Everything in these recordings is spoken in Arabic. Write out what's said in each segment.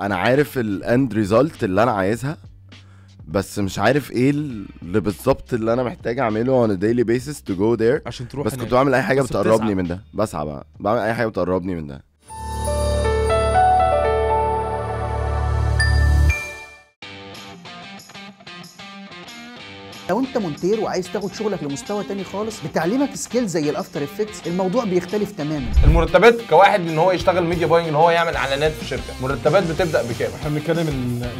انا عارف الاند ريزلت اللي انا عايزها بس مش عارف ايه اللي بالظبط اللي انا محتاج اعمله on a daily basis to go there عشان تروح بس هناك. كنت بعمل اي حاجه بتقربني بتسعى. من ده بسعى بقى بعمل اي حاجه بتقربني من ده لو انت مونتير وعايز تاخد شغلك لمستوى تاني خالص بتعليمك سكيل زي الافتر افكتس الموضوع بيختلف تماما المرتبات كواحد ان هو يشتغل ميديا باينج ان هو يعمل اعلانات في شركه مرتبات بتبدا بكام احنا بنتكلم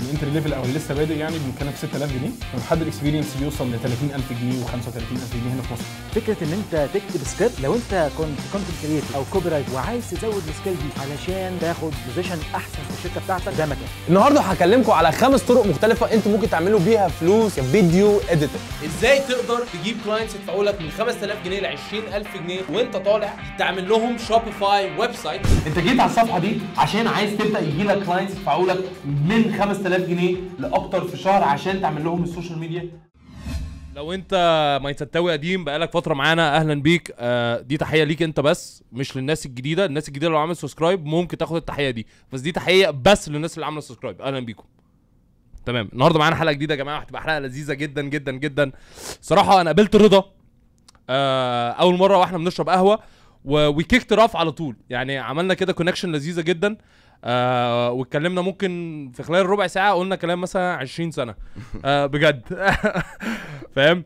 الانتري ليفل او اللي لسه بادئ يعني بنتكلم في 6000 جنيه حد الاكسبيرينس بيوصل ل 30000 جنيه و35000 جنيه هنا في مصر فكره ان انت تكتب سكريبت لو انت كنت كونتنت كريت او كوبي رايت وعايز تزود السكيل دي علشان تاخد بوزيشن احسن في الشركه بتاعتك ده مكان النهارده هكلمكم على خمس طرق مختلفه انتوا ممكن تعملوا بيها فلوس كفيديو اديتور ازاي تقدر تجيب كلاينتس يدفعوا لك من 5000 جنيه ل 20000 جنيه وانت طالع تعمل لهم شوبيفاي ويب سايت انت جيت على الصفحه دي عشان عايز تبدا يجي لك كلاينتس يدفعوا لك من 5000 جنيه لاكتر في شهر عشان تعمل لهم السوشيال ميديا لو انت يتتوي قديم بقالك فتره معانا اهلا بيك آه دي تحيه ليك انت بس مش للناس الجديده الناس الجديده لو عملت سبسكرايب ممكن تاخد التحيه دي بس دي تحيه بس للناس اللي عامله سبسكرايب اهلا بيكم تمام النهارده معانا حلقه جديده يا جماعه هتبقى حلقه لذيذه جدا جدا جدا صراحه انا قابلت رضا آه اول مره واحنا بنشرب قهوه وكيكت راف على طول يعني عملنا كده كونكشن لذيذه جدا آه واتكلمنا ممكن في خلال ربع ساعه قلنا كلام مثلا 20 سنه آه بجد فاهم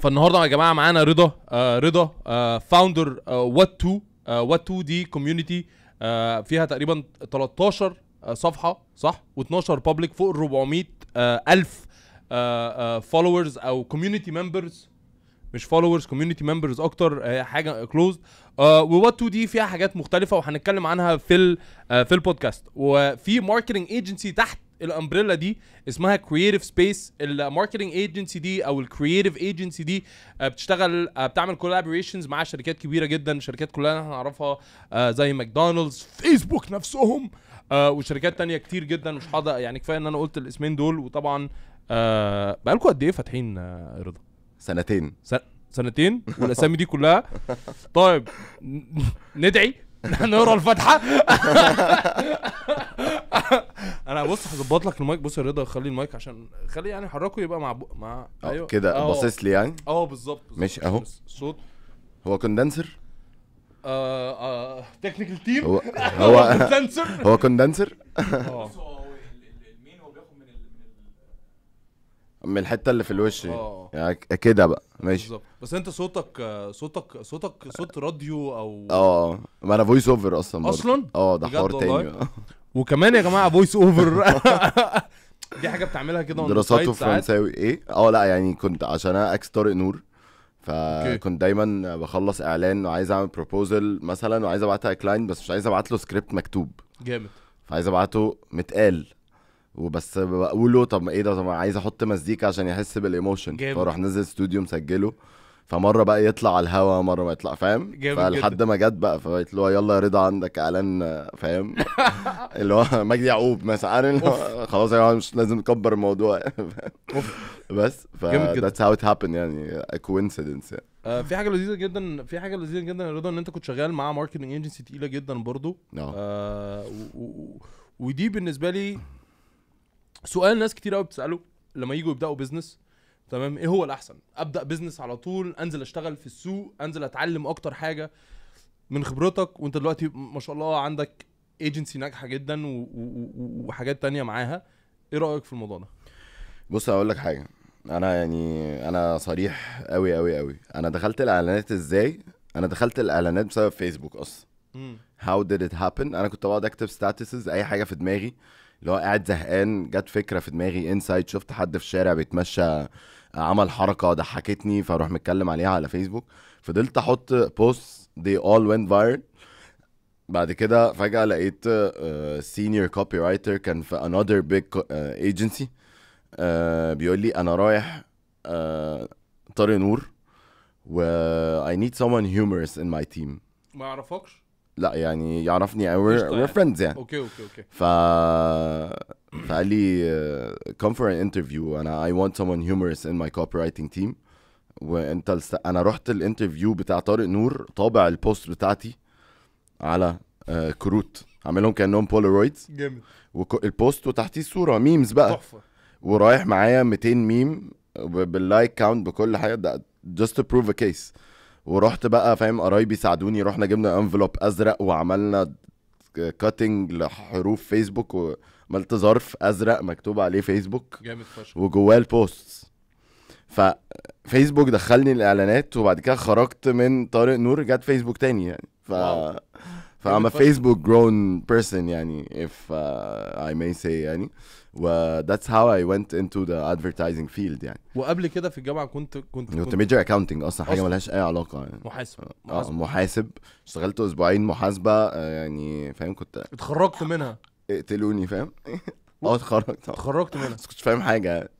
فالنهارده يا جماعه معانا رضا آه رضا آه فاوندر وات تو وات تو دي كوميونتي آه، فيها تقريبا 13 آه، صفحه صح و12 بابليك فوق ال 400 آه، الف فولورز آه، او كوميونتي ممبرز مش فولورز كوميونتي ممبرز اكتر حاجه كلوزد وات 2 دي فيها حاجات مختلفه وهنتكلم عنها في في البودكاست وفي ماركتنج ايجنسي تحت الامبريلا دي اسمها كرييتيف سبيس الماركتنج ايجنسي دي او الكرييتيف ايجنسي دي بتشتغل بتعمل كولابوريشنز مع شركات كبيره جدا شركات كلها احنا نعرفها زي ماكدونالدز فيسبوك نفسهم آه وشركات تانية كتير جدا مش حاضر يعني كفايه ان انا قلت الاسمين دول وطبعا آه بقالكم قد ايه فاتحين آه رضا؟ سنتين سن... سنتين والاسامي دي كلها طيب ندعي نقرا الفاتحه انا بص هظبط لك المايك بص يا رضا خلي المايك عشان خلي يعني حركه يبقى مع بو... مع ايوه كده أه. باصص لي يعني اه بالظبط ماشي اهو الصوت هو كوندنسر تكنيكال آه، تيم آه، هو هو كوندنسر هو كوندنسر آه. من الحته اللي في الوش اه يعني كده بقى ماشي بالظبط بس انت صوتك صوتك صوتك صوت راديو او اه ما انا فويس اوفر اصلا اصلا اه ده حوار تاني وكمان يا جماعه فويس اوفر دي حاجه بتعملها كده دراساته فرنساوي ايه اه لا يعني كنت عشان انا اكس طارق نور فكنت دايما بخلص اعلان وعايز اعمل بروبوزل مثلا وعايز ابعتها كلاين بس مش عايز ابعت له سكريبت مكتوب جامد فعايز ابعته متقال وبس بقوله طب ما ايه ده طب عايز احط مزيكا عشان يحس بالايموشن فاروح نزل استوديو مسجله فمره بقى يطلع على الهوا مره ما يطلع فاهم فلحد ما جت بقى فقلت له يلا يا رضا عندك اعلان فاهم اللي هو مجدي يعقوب مثلا خلاص يا مش لازم نكبر الموضوع بس فذاتس هاو ات هابن يعني كوينسيدنس يعني آه في حاجه لذيذه جدا في حاجه لذيذه جدا يا رضا ان انت كنت شغال مع ماركتنج ايجنسي تقيله جدا برضو آه, آه، ودي بالنسبه لي سؤال ناس كتير قوي بتساله لما يجوا يبداوا بزنس تمام ايه هو الاحسن ابدا بزنس على طول انزل اشتغل في السوق انزل اتعلم اكتر حاجه من خبرتك وانت دلوقتي ما شاء الله عندك ايجنسي ناجحه جدا وحاجات تانية معاها ايه رايك في الموضوع ده بص هقول لك حاجه انا يعني انا صريح قوي قوي قوي انا دخلت الاعلانات ازاي انا دخلت الاعلانات بسبب فيسبوك اصلا هاو ديد ات هابن انا كنت بقعد اكتب ستاتسز اي حاجه في دماغي اللي هو قاعد زهقان جت فكره في دماغي انسايد شفت حد في الشارع بيتمشى عمل حركه ضحكتني فاروح متكلم عليها على فيسبوك فضلت احط بوست دي اول went viral بعد كده فجاه لقيت سينيور كوبي رايتر كان في انذر بيج ايجنسي بيقول لي انا رايح آه، طارق نور و I need someone humorous in my team ما اعرفكش لا يعني يعرفني قوي وير فريندز يعني اوكي اوكي اوكي ف فقال لي uh, come for an interview انا I want someone humorous in my رايتنج team وانت الس... انا رحت الانترفيو بتاع طارق نور طابع البوست بتاعتي على آه، كروت عاملهم كانهم بولارويدز جامد والبوست وتحتيه الصوره ميمز بقى تحفه ورايح معايا 200 ميم باللايك كاونت بكل حاجه ده just to prove a case ورحت بقى فاهم قرايبي ساعدوني رحنا جبنا انفلوب ازرق وعملنا كاتنج لحروف فيسبوك وعملت ظرف ازرق مكتوب عليه فيسبوك وجواه البوست ففيسبوك دخلني الاعلانات وبعد كده خرجت من طارق نور جت فيسبوك تاني يعني ف واو. فأما فيسبوك جرون بيرسون يعني if اي uh, I may say يعني و that's how I went into the advertising field يعني وقبل كده في الجامعه كنت كنت كنت ميجر اكاونتنج اصلا حاجه ملهاش اي علاقه يعني محاسب اه محاسب اشتغلت اسبوعين محاسبه آه، يعني فاهم كنت اتخرجت منها اقتلوني فاهم اه اتخرجت اتخرجت منها بس كنتش فاهم حاجه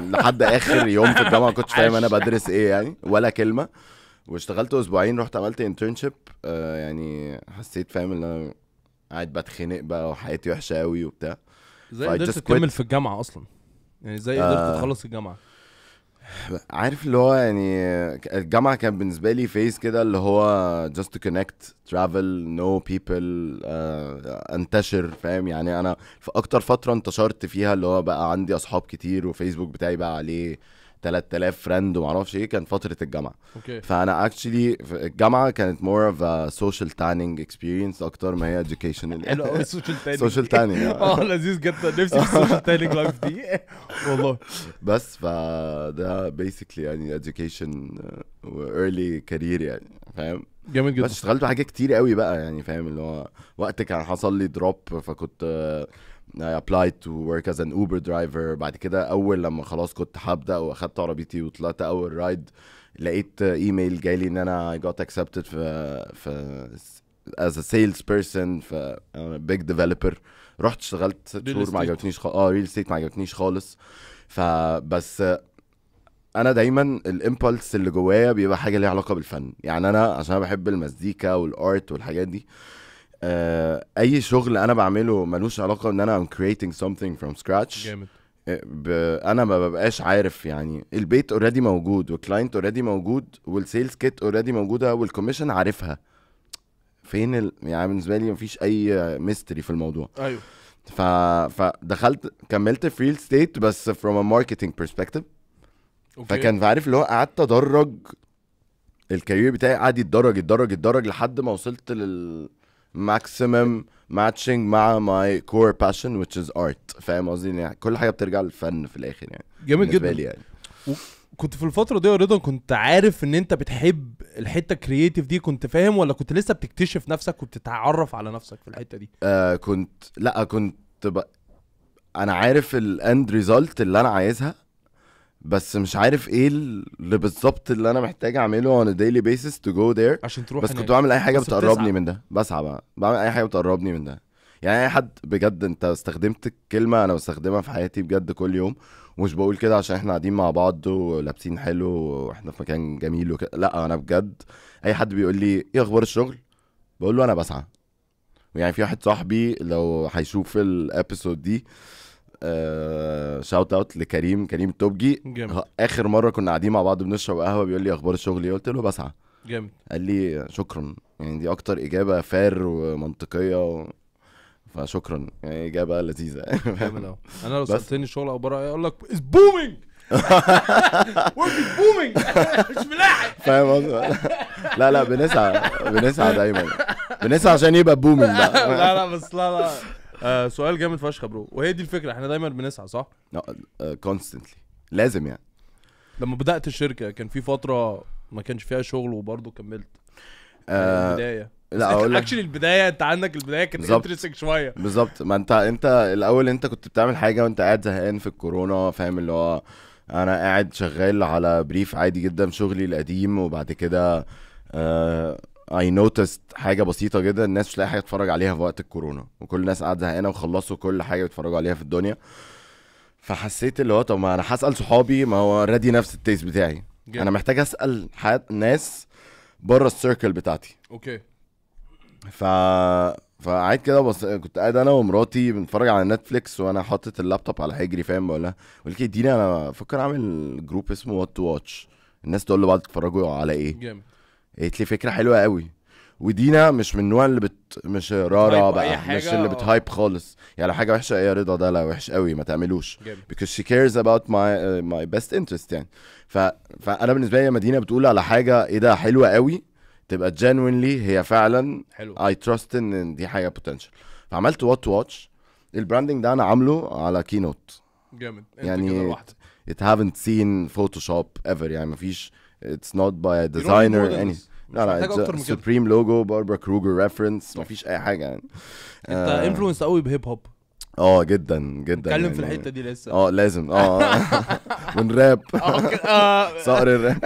لحد اخر يوم في الجامعه كنتش فاهم انا بدرس ايه يعني ولا كلمه واشتغلت اسبوعين رحت عملت انترنشيب آه يعني حسيت فاهم ان انا قاعد بتخنق بقى وحياتي وحشه قوي وبتاع ازاي قدرت تكمل في الجامعه اصلا يعني ازاي آه. قدرت آه تخلص الجامعه عارف اللي هو يعني الجامعه كان بالنسبه لي فيز كده اللي هو just to connect travel know people uh, انتشر فاهم يعني انا في اكتر فتره انتشرت فيها اللي هو بقى عندي اصحاب كتير وفيسبوك بتاعي بقى عليه 3000 فرند وما اعرفش ايه كان فتره الجامعه اوكي فانا اكشلي الجامعه كانت مور اوف سوشيال تاننج اكسبيرينس اكتر ما هي اديوكيشن حلو قوي سوشيال تاننج اه لذيذ جدا نفسي في السوشيال تاننج لايف دي والله بس فده بيسكلي يعني اديوكيشن ايرلي كارير يعني فاهم جامد جدا بس اشتغلت حاجات كتير قوي بقى يعني فاهم اللي هو وقت كان حصل لي دروب فكنت I applied to work as an Uber driver بعد كده اول لما خلاص كنت هبدا واخدت عربيتي وطلعت اول رايد لقيت ايميل جالي ان انا I got accepted في في as a sales person في big developer رحت اشتغلت شهور ما عجبتنيش خالص اه ريل estate ما عجبتنيش خالص فبس انا دايما الامبلس اللي جوايا بيبقى حاجه ليها علاقه بالفن يعني انا عشان انا بحب المزيكا والارت والحاجات دي آه، اي شغل انا بعمله ملوش علاقه ان انا ام كرييتنج سمثينج فروم سكراتش جامد آه، انا ما ببقاش عارف يعني البيت اوريدي موجود والكلاينت اوريدي موجود والسيلز كيت اوريدي موجوده والكوميشن عارفها فين ال... يعني بالنسبه لي مفيش اي ميستري في الموضوع ايوه ف... فدخلت كملت في ريل ستيت بس فروم ا ماركتنج برسبكتيف فكان عارف اللي هو قعدت ادرج الكارير بتاعي قعد يتدرج يتدرج يتدرج لحد ما وصلت لل ماكسيمم ماتشنج مع ماي كور باشن which از ارت فاهم قصدي يعني كل حاجه بترجع للفن في الاخر يعني جامد جدا لي يعني. كنت في الفتره دي رضا كنت عارف ان انت بتحب الحته الكرييتيف دي كنت فاهم ولا كنت لسه بتكتشف نفسك وبتتعرف على نفسك في الحته دي آه كنت لا كنت ب... انا عارف الاند ريزلت اللي انا عايزها بس مش عارف ايه اللي بالظبط اللي انا محتاج اعمله on a daily basis to go there عشان تروح بس هناك. كنت بعمل اي حاجه بتقربني من ده بسعى بقى بعمل اي حاجه بتقربني من ده يعني اي حد بجد انت استخدمت الكلمه انا بستخدمها في حياتي بجد كل يوم ومش بقول كده عشان احنا قاعدين مع بعض ولابسين حلو واحنا في مكان جميل وكده لا انا بجد اي حد بيقول لي ايه اخبار الشغل بقول له انا بسعى يعني في واحد صاحبي لو هيشوف الابيسود دي آه شاوت اوت لكريم كريم التوبجي جامد. اخر مره كنا قاعدين مع بعض بنشرب قهوه بيقول لي اخبار الشغل ايه قلت له بسعى جامد قال لي شكرا يعني دي اكتر اجابه فار ومنطقيه و... فشكرا يعني اجابه لذيذه جامد أوي. انا لو سالتني الشغل اخبار اقول لك از بومينج بومينج مش ملاحق فاهم قصدي لا لا بنسعى بنسعى دايما بنسعى عشان يبقى بومينج بقى لا لا بس لا لا آه سؤال جامد فشخ يا برو وهي دي الفكره احنا دايما بنسعى صح كونستنتلي آه، آه، لازم يعني لما بدات الشركه كان في فتره ما كانش فيها شغل وبرضه كملت آه، البدايه لا اقول لك اكشلي البدايه انت عندك البدايه كانت انترستنج شويه بالظبط ما انت انت الاول انت كنت بتعمل حاجه وانت قاعد زهقان في الكورونا فاهم اللي هو انا قاعد شغال على بريف عادي جدا شغلي القديم وبعد كده آه اي نوتست حاجه بسيطه جدا الناس مش لاقي حاجه تتفرج عليها في وقت الكورونا وكل الناس قاعده زهقانه وخلصوا كل حاجه بيتفرجوا عليها في الدنيا فحسيت اللي هو طب ما انا هسال صحابي ما هو ردي نفس التيست بتاعي جميل. انا محتاج اسال حد ناس بره السيركل بتاعتي اوكي ف فقعدت كده بص كنت قاعد انا ومراتي بنتفرج على نتفليكس وانا حاطط اللابتوب على حجري فاهم بقول لها بقول لك إيه، اديني انا بفكر اعمل جروب اسمه وات تو واتش الناس تقول لبعض تتفرجوا على ايه جامد قالت لي فكره حلوه قوي ودينا مش من النوع اللي بت مش رارا بقى مش اللي آه. بتهايب خالص يعني لو حاجه وحشه ايه يا رضا ده لا وحش قوي ما تعملوش because she cares about my ماي uh, my best interest يعني ف... فانا بالنسبه لي لما دينا بتقول على حاجه ايه ده حلوه قوي تبقى genuinely هي فعلا حلو اي تراست ان دي حاجه بوتنشال فعملت وات واتش البراندنج ده انا عامله على كينوت جامد يعني it haven't seen photoshop ever يعني مفيش اتس نوت باي ديزاينر اني لا لا سوبريم لوجو باربرا كروجر ريفرنس مفيش اي حاجه يعني انت انفلونس آه. قوي بهيب هوب اه جدا جدا اتكلم يعني في الحته دي لسه اه لازم اه من راب آه، آه. صقر الراب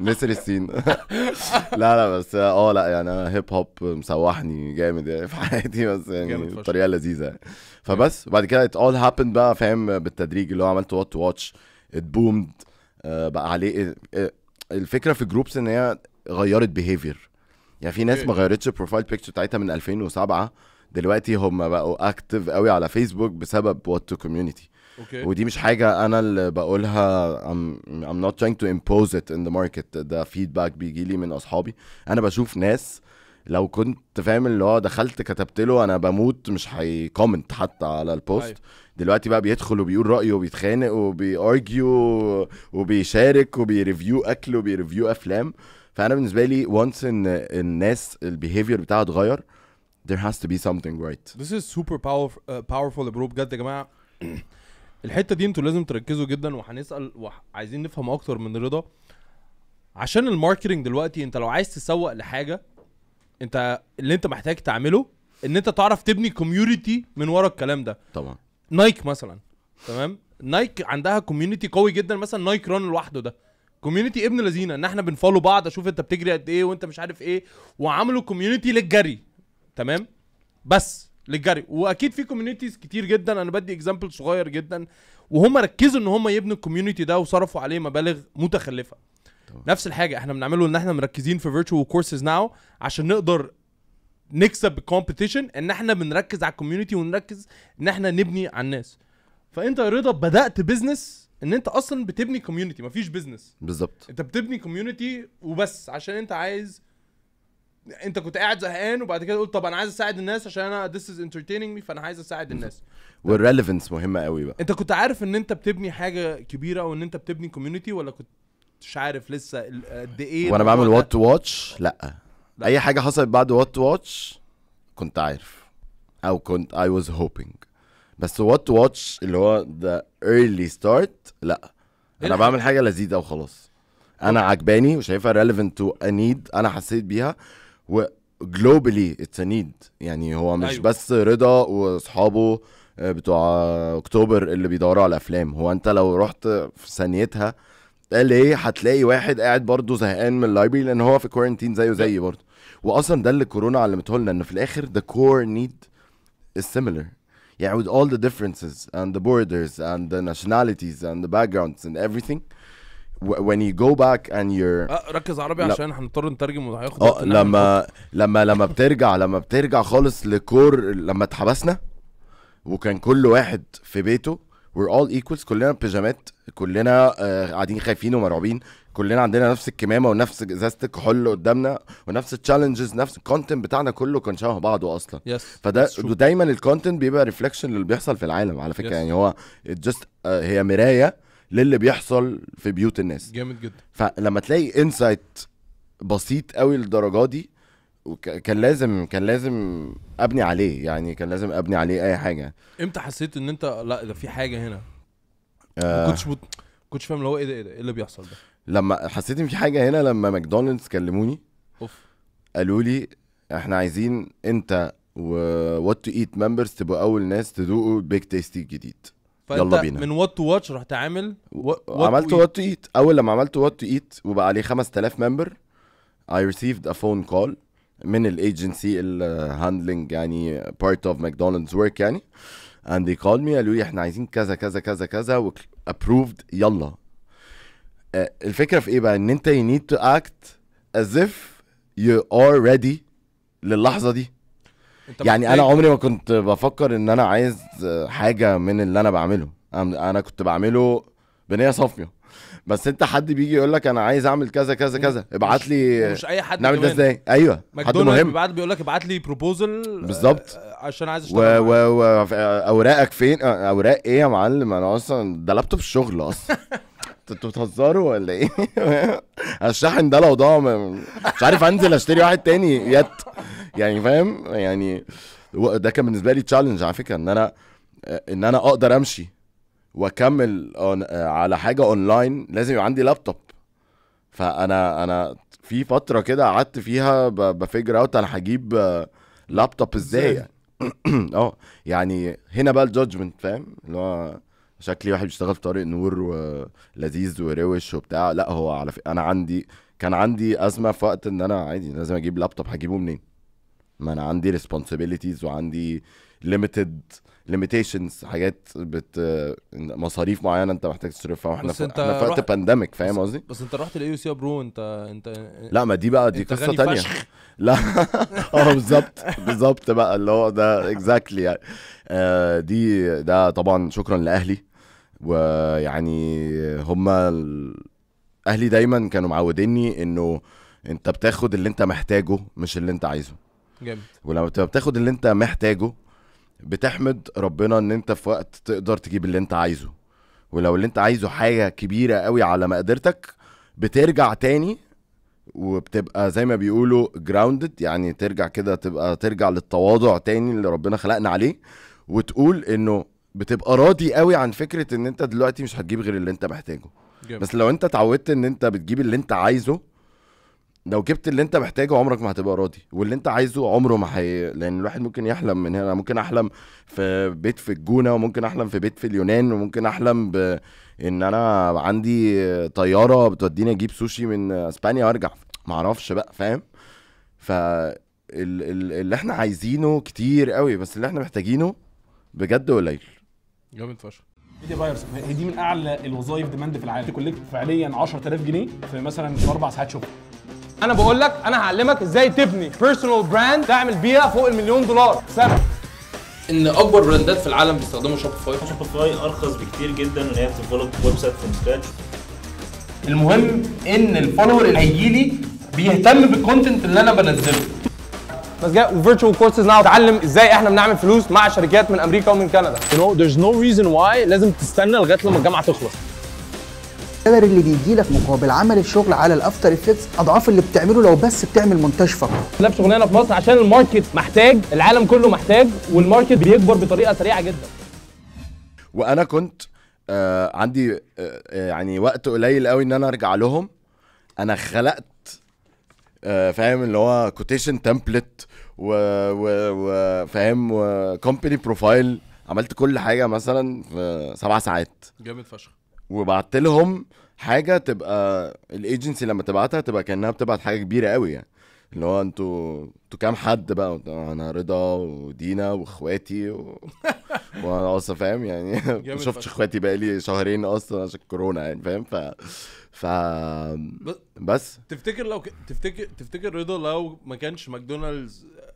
نسر السين لا لا بس اه لا يعني انا هيب هوب مسوحني جامد يعني في حياتي بس يعني بطريقه لذيذه يعني فبس وبعد كده ات اول هابند بقى فاهم بالتدريج اللي هو عملت وات تو واتش ات بومد آه، بقى عليه آه، الفكره في جروبس ان هي غيرت بيهيفير يعني في ناس إيه. ما غيرتش البروفايل بيكتشر بتاعتها من 2007 دلوقتي هم بقوا اكتف قوي على فيسبوك بسبب وات تو كوميونتي ودي مش حاجه انا اللي بقولها ام نوت not trying امبوز ات ان ذا ماركت ده فيدباك بيجي لي من اصحابي انا بشوف ناس لو كنت فاهم اللي هو دخلت كتبت له انا بموت مش هيكومنت حتى على البوست دلوقتي بقى بيدخل وبيقول رايه وبيتخانق وبيارجيو وبيشارك وبيريفيو اكل وبيريفيو افلام فانا بالنسبه لي وانس ان الناس البيهيفير بتاعها اتغير there has to be something right this is super powerful uh, powerful bro بجد يا جماعه الحته دي انتوا لازم تركزوا جدا وهنسال وعايزين نفهم اكتر من رضا عشان الماركتنج دلوقتي انت لو عايز تسوق لحاجه انت اللي انت محتاج تعمله ان انت تعرف تبني كوميونتي من ورا الكلام ده طبعا نايك مثلا تمام نايك عندها كوميونتي قوي جدا مثلا نايك ران لوحده ده كوميونتي ابن لذينه ان احنا بنفولو بعض اشوف انت بتجري قد ايه وانت مش عارف ايه وعملوا كوميونتي للجري تمام بس للجري واكيد في كوميونيتيز كتير جدا انا بدي اكزامبل صغير جدا وهم ركزوا ان هم يبنوا الكوميونتي ده وصرفوا عليه مبالغ متخلفه طبعا. نفس الحاجه احنا بنعمله ان احنا مركزين في فيرتشوال كورسز ناو عشان نقدر نكسب الكومبيتيشن ان احنا بنركز على الكوميونتي ونركز ان احنا نبني على الناس فانت يا رضا بدات بزنس ان انت اصلا بتبني كوميونتي مفيش بزنس بالظبط انت بتبني كوميونتي وبس عشان انت عايز انت كنت قاعد زهقان وبعد كده قلت طب انا عايز اساعد الناس عشان انا ذس از انترتيننج مي فانا عايز اساعد الناس والريليفنس مهمه قوي بقى انت كنت عارف ان انت بتبني حاجه كبيره وان انت بتبني كوميونتي ولا كنت مش عارف لسه قد ايه وانا بعمل وات تو واتش لا اي حاجه حصلت بعد وات واتش كنت عارف او كنت اي واز هوبينج بس وات واتش اللي هو ذا ايرلي ستارت لا إيه انا بعمل حاجه لذيذه وخلاص انا عجباني وشايفها ريليفنت تو نيد انا حسيت بيها و جلوبالي اتس نيد يعني هو مش أيوه. بس رضا واصحابه آه، بتوع اكتوبر اللي بيدوروا على افلام هو انت لو رحت في ثانيتها قال ايه هتلاقي واحد قاعد برضه زهقان من اللايبرري لان هو في كورنتين زيه زيي برضه واصلا ده اللي كورونا علمته لنا ان في الاخر the core need is similar يعني with all the differences and the borders and the nationalities and the backgrounds and everything when you go back and you're أه ركز عربي ل... عشان هنضطر نترجم وهياخد اه لما لما لما بترجع لما بترجع خالص لكور لما اتحبسنا وكان كل واحد في بيته we're all equals كلنا بيجامات كلنا آه، قاعدين خايفين ومرعوبين كلنا عندنا نفس الكمامه ونفس ازازه الكحول قدامنا ونفس التشالنجز نفس الكونتنت بتاعنا كله كان شبه بعضه اصلا yes. فده دايما الكونتنت بيبقى ريفليكشن للي بيحصل في العالم على فكره yes. يعني هو جست آه، هي مرايه للي بيحصل في بيوت الناس جامد جدا فلما تلاقي انسايت بسيط قوي للدرجه دي كان لازم كان لازم ابني عليه يعني كان لازم ابني عليه اي حاجه امتى حسيت ان انت لا ده في حاجه هنا آه. ما كنتش بط... كنتش فاهم اللي هو ايه ده ايه ده ايه اللي بيحصل ده لما حسيت ان في حاجه هنا لما ماكدونالدز كلموني اوف قالوا لي احنا عايزين انت ووات تو ايت ممبرز تبقوا اول ناس تدوقوا البيج تيستي الجديد يلا بينا من وات تو واتش رحت عامل عملت وات تو ايت اول لما عملت وات تو ايت وبقى عليه 5000 ممبر اي ريسيفد ا فون كول من الايجنسي الهاندلنج يعني بارت اوف ماكدونالدز ورك يعني اند دي كول مي قالوا لي احنا عايزين كذا كذا كذا كذا وابروفد يلا آه، الفكره في ايه بقى ان انت يو نيد تو اكت از اف يو ار ريدي للحظه دي يعني انا عمري ما كنت بفكر ان انا عايز حاجه من اللي انا بعمله انا كنت بعمله بنيه صافيه بس انت حد بيجي يقول لك انا عايز اعمل كذا كذا كذا ابعت لي مش اي حد نعمل ده ازاي ايوه حد مهم بعد بيقول لك ابعت لي بروبوزل آه، بالظبط عشان عايز اشتغل و... و... و... اوراقك فين اوراق ايه يا معلم انا اصلا ده لابتوب الشغل اصلا انتوا بتهزروا ولا ايه؟ الشحن ده لو ضاع مش عارف انزل اشتري واحد تاني يت يعني فاهم يعني ده كان بالنسبه لي تشالنج على فكره ان انا ان انا اقدر امشي واكمل على حاجه اونلاين لازم يبقى عندي لابتوب فانا انا في فتره كده قعدت فيها بفجر اوت انا هجيب لابتوب ازاي يعني اه يعني هنا بقى الجادجمنت فاهم اللي هو شكلي واحد بيشتغل في طارق نور ولذيذ وروش وبتاع لا هو على ف... انا عندي كان عندي ازمه في وقت ان انا عادي لازم اجيب لابتوب هجيبه منين ما انا عندي ريسبونسابيلتيز وعندي ليميتد ليميتيشنز حاجات بت مصاريف معينه انت محتاج تصرفها واحنا في... انت في وقت بانديميك فاهم قصدي؟ بس انت رحت الاي سي برو انت انت لا ما دي بقى دي قصه تانية لا اه بالظبط بالظبط بقى اللي هو ده اكزاكتلي يعني آه دي ده طبعا شكرا لاهلي ويعني هما اهلي دايما كانوا معوديني انه انت بتاخد اللي انت محتاجه مش اللي انت عايزه جامد ولما بتبقى بتاخد اللي انت محتاجه بتحمد ربنا ان انت في وقت تقدر تجيب اللي انت عايزه ولو اللي انت عايزه حاجه كبيره قوي على مقدرتك بترجع تاني وبتبقى زي ما بيقولوا جراوندد يعني ترجع كده تبقى ترجع للتواضع تاني اللي ربنا خلقنا عليه وتقول انه بتبقى راضي قوي عن فكره ان انت دلوقتي مش هتجيب غير اللي انت محتاجه جميل. بس لو انت اتعودت ان انت بتجيب اللي انت عايزه لو جبت اللي انت محتاجه عمرك ما هتبقى راضي واللي انت عايزه عمره ما هي لان الواحد ممكن يحلم من هنا ممكن احلم في بيت في الجونه وممكن احلم في بيت في اليونان وممكن احلم ب... ان انا عندي طياره بتوديني اجيب سوشي من اسبانيا وارجع معرفش بقى فاهم ف اللي احنا عايزينه كتير قوي بس اللي احنا محتاجينه بجد قليل جامد فشخ ميديا بايرز هي دي من اعلى الوظائف ديماند في العالم تكلك فعليا 10000 جنيه في مثلا في اربع ساعات شغل انا بقول لك انا هعلمك ازاي تبني بيرسونال براند تعمل بيها فوق المليون دولار سنه ان اكبر براندات في العالم بيستخدموا شوبيفاي شوبيفاي ارخص بكتير جدا ان هي تفولك ويب سايت فروم سكراتش المهم ان الفولور اللي هيجي لي بيهتم بالكونتنت اللي انا بنزله بس جاي وفيرتشوال كورسز ناو تعلم ازاي احنا بنعمل فلوس مع شركات من امريكا ومن كندا you know there's no reason why لازم تستنى لغايه لما الجامعه تخلص السالري اللي بيجي لك مقابل عمل الشغل على الافتر افكتس اضعاف اللي بتعمله لو بس بتعمل مونتاج فقط لا شغلانه في مصر عشان الماركت محتاج العالم كله محتاج والماركت بيكبر بطريقه سريعه جدا وانا كنت آه عندي آه يعني وقت قليل قوي ان انا ارجع لهم انا خلقت آه، فاهم اللي هو كوتيشن تمبلت وفاهم وكومباني بروفايل عملت كل حاجه مثلا في سبع ساعات جامد فشخ وبعت لهم حاجه تبقى الايجنسي لما تبعتها تبقى كانها بتبعت حاجه كبيره قوي يعني اللي هو انتوا انتوا كام حد بقى انا رضا ودينا واخواتي و... وانا اصلا فاهم يعني ما شفتش اخواتي بقالي شهرين اصلا عشان كورونا يعني فاهم ف ف بس تفتكر لو ك... تفتكر تفتكر رضا لو ما كانش ماكدونالدز آه،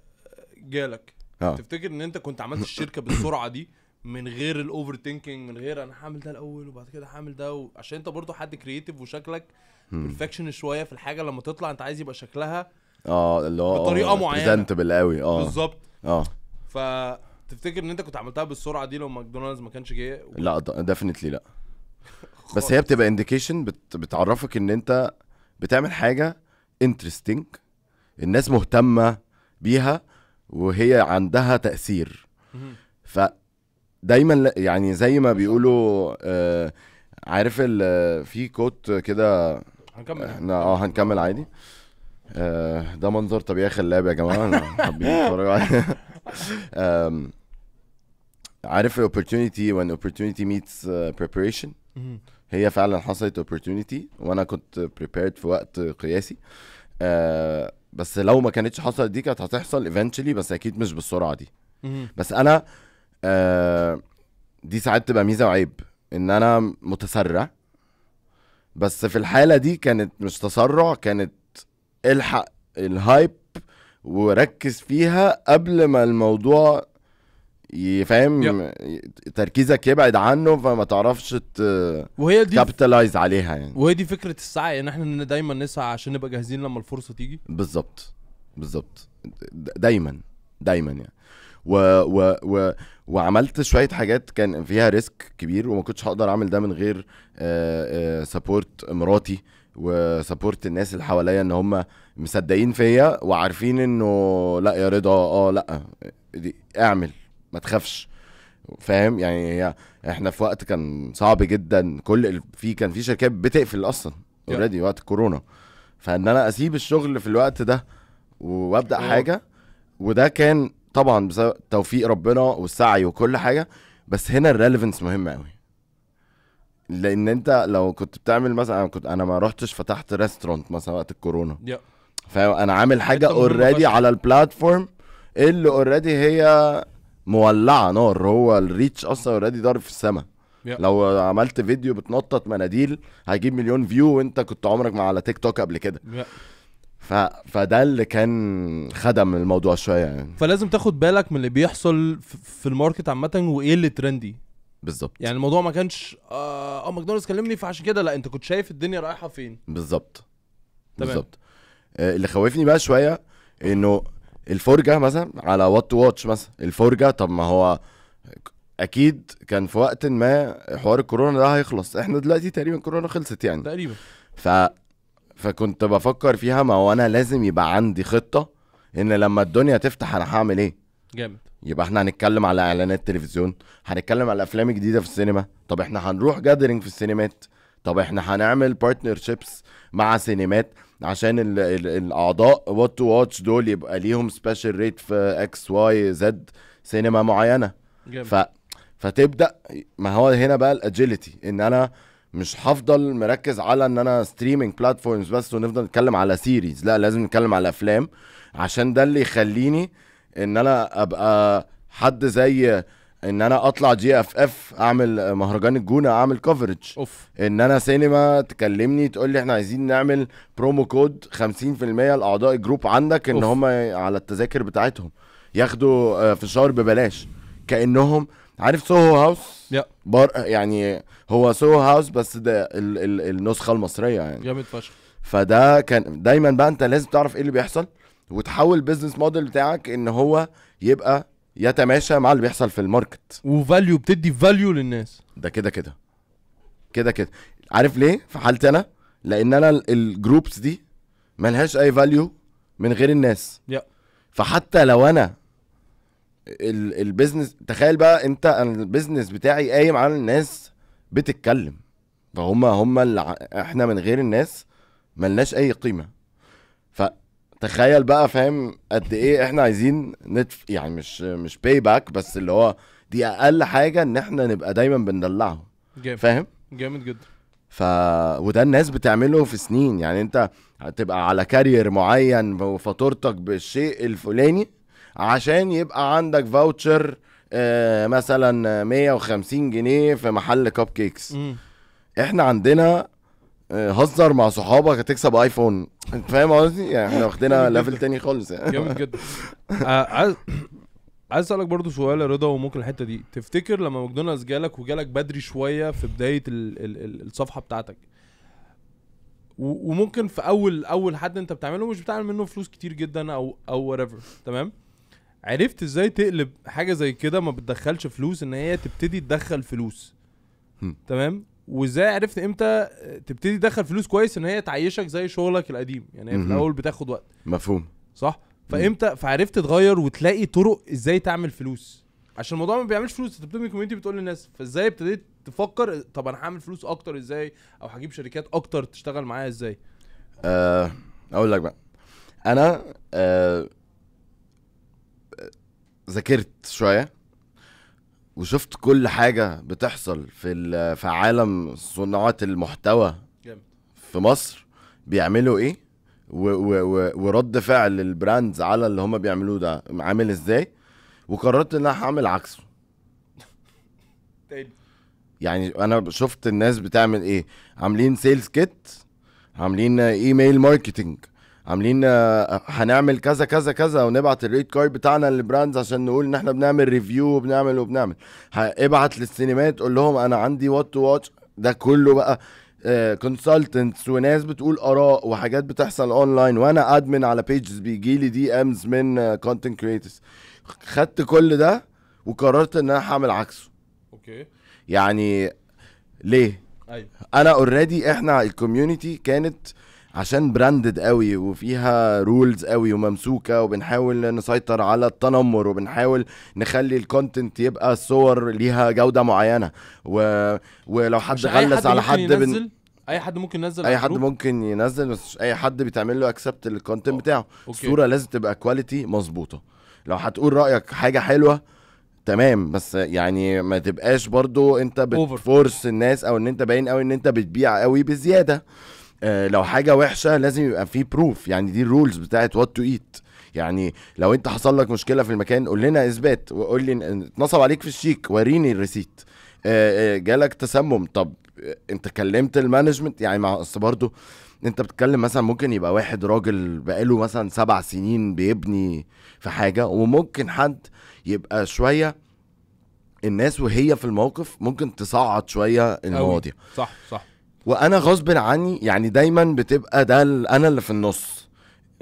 جالك آه. تفتكر ان انت كنت عملت الشركه بالسرعه دي من غير الاوفر ثينكينج من غير انا هعمل ده الاول وبعد كده هعمل ده و... عشان انت برضو حد كرييتيف وشكلك بيرفكشن شويه في الحاجه لما تطلع انت عايز يبقى شكلها اه اللي هو بطريقه آه، معينه بريزنتبل قوي اه بالظبط اه فتفتكر ان انت كنت عملتها بالسرعه دي لو ماكدونالدز ما كانش جه و... لا ديفنتلي لا بس هي بتبقى انديكيشن بت... بتعرفك ان انت بتعمل حاجه انترستنج الناس مهتمه بيها وهي عندها تاثير ف دايما يعني زي ما بيقولوا آه عارف في كوت كده هنكمل احنا اه هنكمل عادي آه آه، ده منظر طبيعي خلاب يا جماعه انا حابين عليه عارف opportunity when opportunity meets آه، preparation هي فعلا حصلت opportunity وانا كنت prepared في وقت قياسي آه، بس لو ما كانتش حصلت دي كانت هتحصل eventually بس اكيد مش بالسرعه دي بس انا دي ساعات تبقى ميزه وعيب ان انا متسرع بس في الحاله دي كانت مش تسرع كانت الحق الهايب وركز فيها قبل ما الموضوع يفهم تركيزك يبعد عنه فما تعرفش وهي دي كابيتالايز عليها يعني وهي دي فكره السعي ان احنا دايما نسعى عشان نبقى جاهزين لما الفرصه تيجي بالظبط بالظبط دايما دايما يعني و, و, و وعملت شويه حاجات كان فيها ريسك كبير وما كنتش هقدر اعمل ده من غير سبورت مراتي وسبورت الناس اللي حواليا ان هم مصدقين فيا وعارفين انه لا يا رضا اه لا دي اعمل ما تخافش فاهم يعني هي احنا في وقت كان صعب جدا كل في كان في شركات بتقفل اصلا اوريدي وقت الكورونا فان انا اسيب الشغل في الوقت ده وابدا أوه. حاجه وده كان طبعا بسبب توفيق ربنا والسعي وكل حاجه بس هنا الريليفنس مهم قوي لان انت لو كنت بتعمل مثلا انا كنت انا ما رحتش فتحت ريستورانت مثلا وقت الكورونا فانا عامل حاجه اوريدي على البلاتفورم اللي اوريدي هي مولعه نار هو الريتش اصلا اوريدي ضارب في السماء yeah. لو عملت فيديو بتنطط مناديل هيجيب مليون فيو وانت كنت عمرك ما على تيك توك قبل كده yeah. ف... فده اللي كان خدم الموضوع شويه يعني فلازم تاخد بالك من اللي بيحصل في الماركت عامه وايه اللي ترندي بالظبط يعني الموضوع ما كانش اه, آه ماكدونالدز كلمني فعشان كده لا انت كنت شايف الدنيا رايحه فين بالظبط بالظبط آه اللي خوفني بقى شويه انه الفرجه مثلا على وات تو واتش مثلا الفرجه طب ما هو اكيد كان في وقت ما حوار الكورونا ده هيخلص احنا دلوقتي تقريبا الكورونا خلصت يعني تقريبا ف فكنت بفكر فيها ما هو انا لازم يبقى عندي خطه ان لما الدنيا تفتح انا هعمل ايه جامد يبقى احنا هنتكلم على اعلانات تلفزيون هنتكلم على افلام جديده في السينما طب احنا هنروح جادرينج في السينمات طب احنا هنعمل بارتنرشيبس مع سينمات عشان الاعضاء وات تو واتش دول يبقى ليهم سبيشال ريت في اكس واي زد سينما معينه ف فتبدا ما هو هنا بقى الاجيلتي ان انا مش هفضل مركز على ان انا ستريمينج بلاتفورمز بس ونفضل نتكلم على سيريز لا لازم نتكلم على افلام عشان ده اللي يخليني ان انا ابقى حد زي ان انا اطلع جي اف اف اعمل مهرجان الجونه اعمل كفرج ان انا سينما تكلمني تقول لي احنا عايزين نعمل برومو كود 50% لاعضاء الجروب عندك ان هم على التذاكر بتاعتهم ياخدوا آه، الشهر ببلاش كانهم عارف سوهو هاوس yeah. بار يعني هو سوهو هاوس بس ده ال ال النسخه المصريه يعني جامد فشخ فده كان دايما بقى انت لازم تعرف ايه اللي بيحصل وتحول البيزنس موديل بتاعك ان هو يبقى يتماشى مع اللي بيحصل في الماركت وفاليو بتدي فاليو للناس ده كده كده كده كده عارف ليه في حالتي انا لان انا الجروبس دي ملهاش اي فاليو من غير الناس yeah. فحتى لو انا البيزنس تخيل بقى انت البيزنس بتاعي قايم على الناس بتتكلم فهم هم اللي احنا من غير الناس ملناش اي قيمه ف تخيل بقى فاهم قد ايه احنا عايزين ندف يعني مش مش باي باك بس اللي هو دي اقل حاجه ان احنا نبقى دايما بندلعهم جامد فاهم جامد جدا ف وده الناس بتعمله في سنين يعني انت هتبقى على كارير معين وفاتورتك بالشيء الفلاني عشان يبقى عندك فاوتشر آه مثلا 150 جنيه في محل كاب كيكس م. احنا عندنا آه، هزر مع صحابك هتكسب ايفون انت فاهم قصدي؟ يعني احنا واخدينها ليفل تاني خالص يعني جامد جدا آه، عايز عايز اسالك برضو سؤال يا رضا وممكن الحته دي تفتكر لما ماكدونالدز جالك وجالك بدري شويه في بدايه الـ الـ الـ الصفحه بتاعتك وممكن في اول اول حد انت بتعمله مش بتعمل منه فلوس كتير جدا او او whatever تمام عرفت ازاي تقلب حاجه زي كده ما بتدخلش فلوس ان هي تبتدي تدخل فلوس تمام وازاي عرفت امتى تبتدي تدخل فلوس كويس ان هي تعيشك زي شغلك القديم يعني هي في الاول بتاخد وقت مفهوم صح فامتى فعرفت تغير وتلاقي طرق ازاي تعمل فلوس عشان الموضوع ما بيعملش فلوس انت بتبني كوميونتي بتقول للناس فازاي ابتديت تفكر طب انا هعمل فلوس اكتر ازاي او هجيب شركات اكتر تشتغل معايا ازاي أه اقول لك بقى انا أه, آه، ذاكرت شويه وشفت كل حاجه بتحصل في في عالم صناعه المحتوى في مصر بيعملوا ايه و و و ورد فعل البراندز على اللي هم بيعملوه ده عامل ازاي وقررت ان انا هعمل عكسه طيب. يعني انا شفت الناس بتعمل ايه عاملين سيلز كيت عاملين ايميل ماركتنج عاملين آه، هنعمل كذا كذا كذا ونبعت الريد كارد بتاعنا للبراندز عشان نقول ان احنا بنعمل ريفيو وبنعمل وبنعمل ابعت للسينمات قول لهم انا عندي وات تو واتش ده كله بقى كونسلتنتس آه، وناس بتقول اراء وحاجات بتحصل اونلاين وانا ادمن على بيجز بيجي لي دي امز من كونتنت آه، كريترز خدت كل ده وقررت ان انا هعمل عكسه اوكي يعني ليه ايوه انا اوريدي احنا الكوميونتي كانت آه عشان براندد قوي وفيها رولز قوي وممسوكه وبنحاول نسيطر على التنمر وبنحاول نخلي الكونتنت يبقى الصور ليها جوده معينه و... ولو حد غلس على حد بن... اي حد ممكن ينزل اي حد ممكن ينزل بس اي حد بيتعمل له اكسبت للكونتنت بتاعه أوكي. الصوره لازم تبقى كواليتي مظبوطه لو هتقول رايك حاجه حلوه تمام بس يعني ما تبقاش برضو انت بتفورس الناس او ان انت باين قوي ان انت بتبيع قوي بزياده آه، لو حاجه وحشه لازم يبقى في بروف يعني دي الرولز بتاعت وات تو ايت يعني لو انت حصل لك مشكله في المكان قول لنا اثبات وقول لي اتنصب عليك في الشيك وريني الريسيت آه، آه، جالك تسمم طب انت كلمت المانجمنت يعني مع اصل برضه انت بتتكلم مثلا ممكن يبقى واحد راجل بقاله مثلا سبع سنين بيبني في حاجه وممكن حد يبقى شويه الناس وهي في الموقف ممكن تصعد شويه المواضيع صح صح وانا غصب عني يعني دايما بتبقى ده انا اللي في النص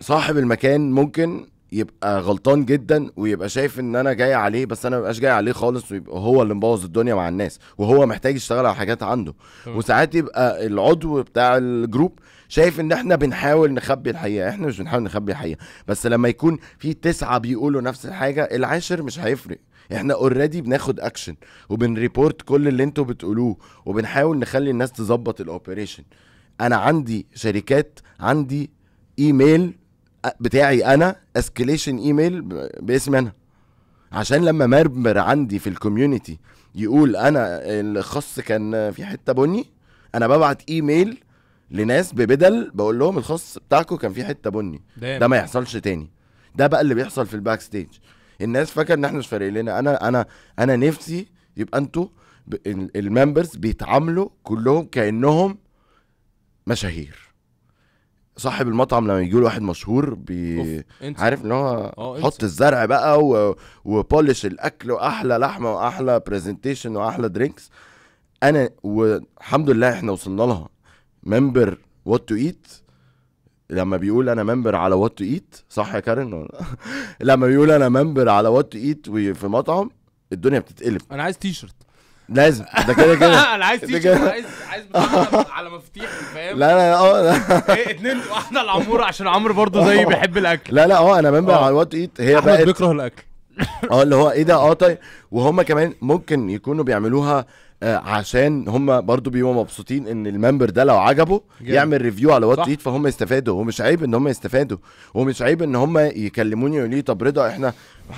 صاحب المكان ممكن يبقى غلطان جدا ويبقى شايف ان انا جاي عليه بس انا مبقاش جاي عليه خالص ويبقى هو اللي مبوظ الدنيا مع الناس وهو محتاج يشتغل على حاجات عنده وساعات يبقى العضو بتاع الجروب شايف ان احنا بنحاول نخبي الحقيقه احنا مش بنحاول نخبي الحقيقه بس لما يكون في تسعه بيقولوا نفس الحاجه العاشر مش هيفرق احنا اوريدي بناخد اكشن وبنريبورت كل اللي انتوا بتقولوه وبنحاول نخلي الناس تظبط الاوبريشن انا عندي شركات عندي ايميل بتاعي انا اسكليشن ايميل باسمي انا عشان لما مرمر عندي في الكوميونتي يقول انا الخص كان في حته بني انا ببعت ايميل لناس ببدل بقول لهم الخص بتاعكم كان في حته بني ده ما يحصلش تاني ده بقى اللي بيحصل في الباك ستيج الناس فاكره ان احنا مش فارق لنا انا انا انا نفسي يبقى انتوا الممبرز بيتعاملوا كلهم كانهم مشاهير صاحب المطعم لما يجي له واحد مشهور بي... عارف ان هو آه، حط الزرع بقى و... وبولش الاكل واحلى لحمه واحلى برزنتيشن واحلى درينكس انا والحمد لله احنا وصلنا لها ممبر وات تو ايت لما بيقول انا ممبر على وات تو ايت صح يا كارن لما بيقول انا ممبر على وات تو ايت في مطعم الدنيا بتتقلب انا عايز تي شيرت لازم ده كده كده انا عايز تيجي عايز عايز على مفتيح فاهم لا لا اه لا ايه اتنين واحده العمور عشان عمرو برضه زي اه. بيحب الاكل لا لا اه انا ممبر اه. على وات تو ايت هي بقت بيكره الاكل اه اللي هو ايه ده اه طيب وهم كمان ممكن يكونوا بيعملوها آه، عشان هم برضو بيبقوا مبسوطين ان الممبر ده لو عجبه جميل. يعمل ريفيو على وات ايت فهم يستفادوا ومش عيب ان هم يستفادوا ومش عيب ان هم يكلموني يقولوا لي طب رضا احنا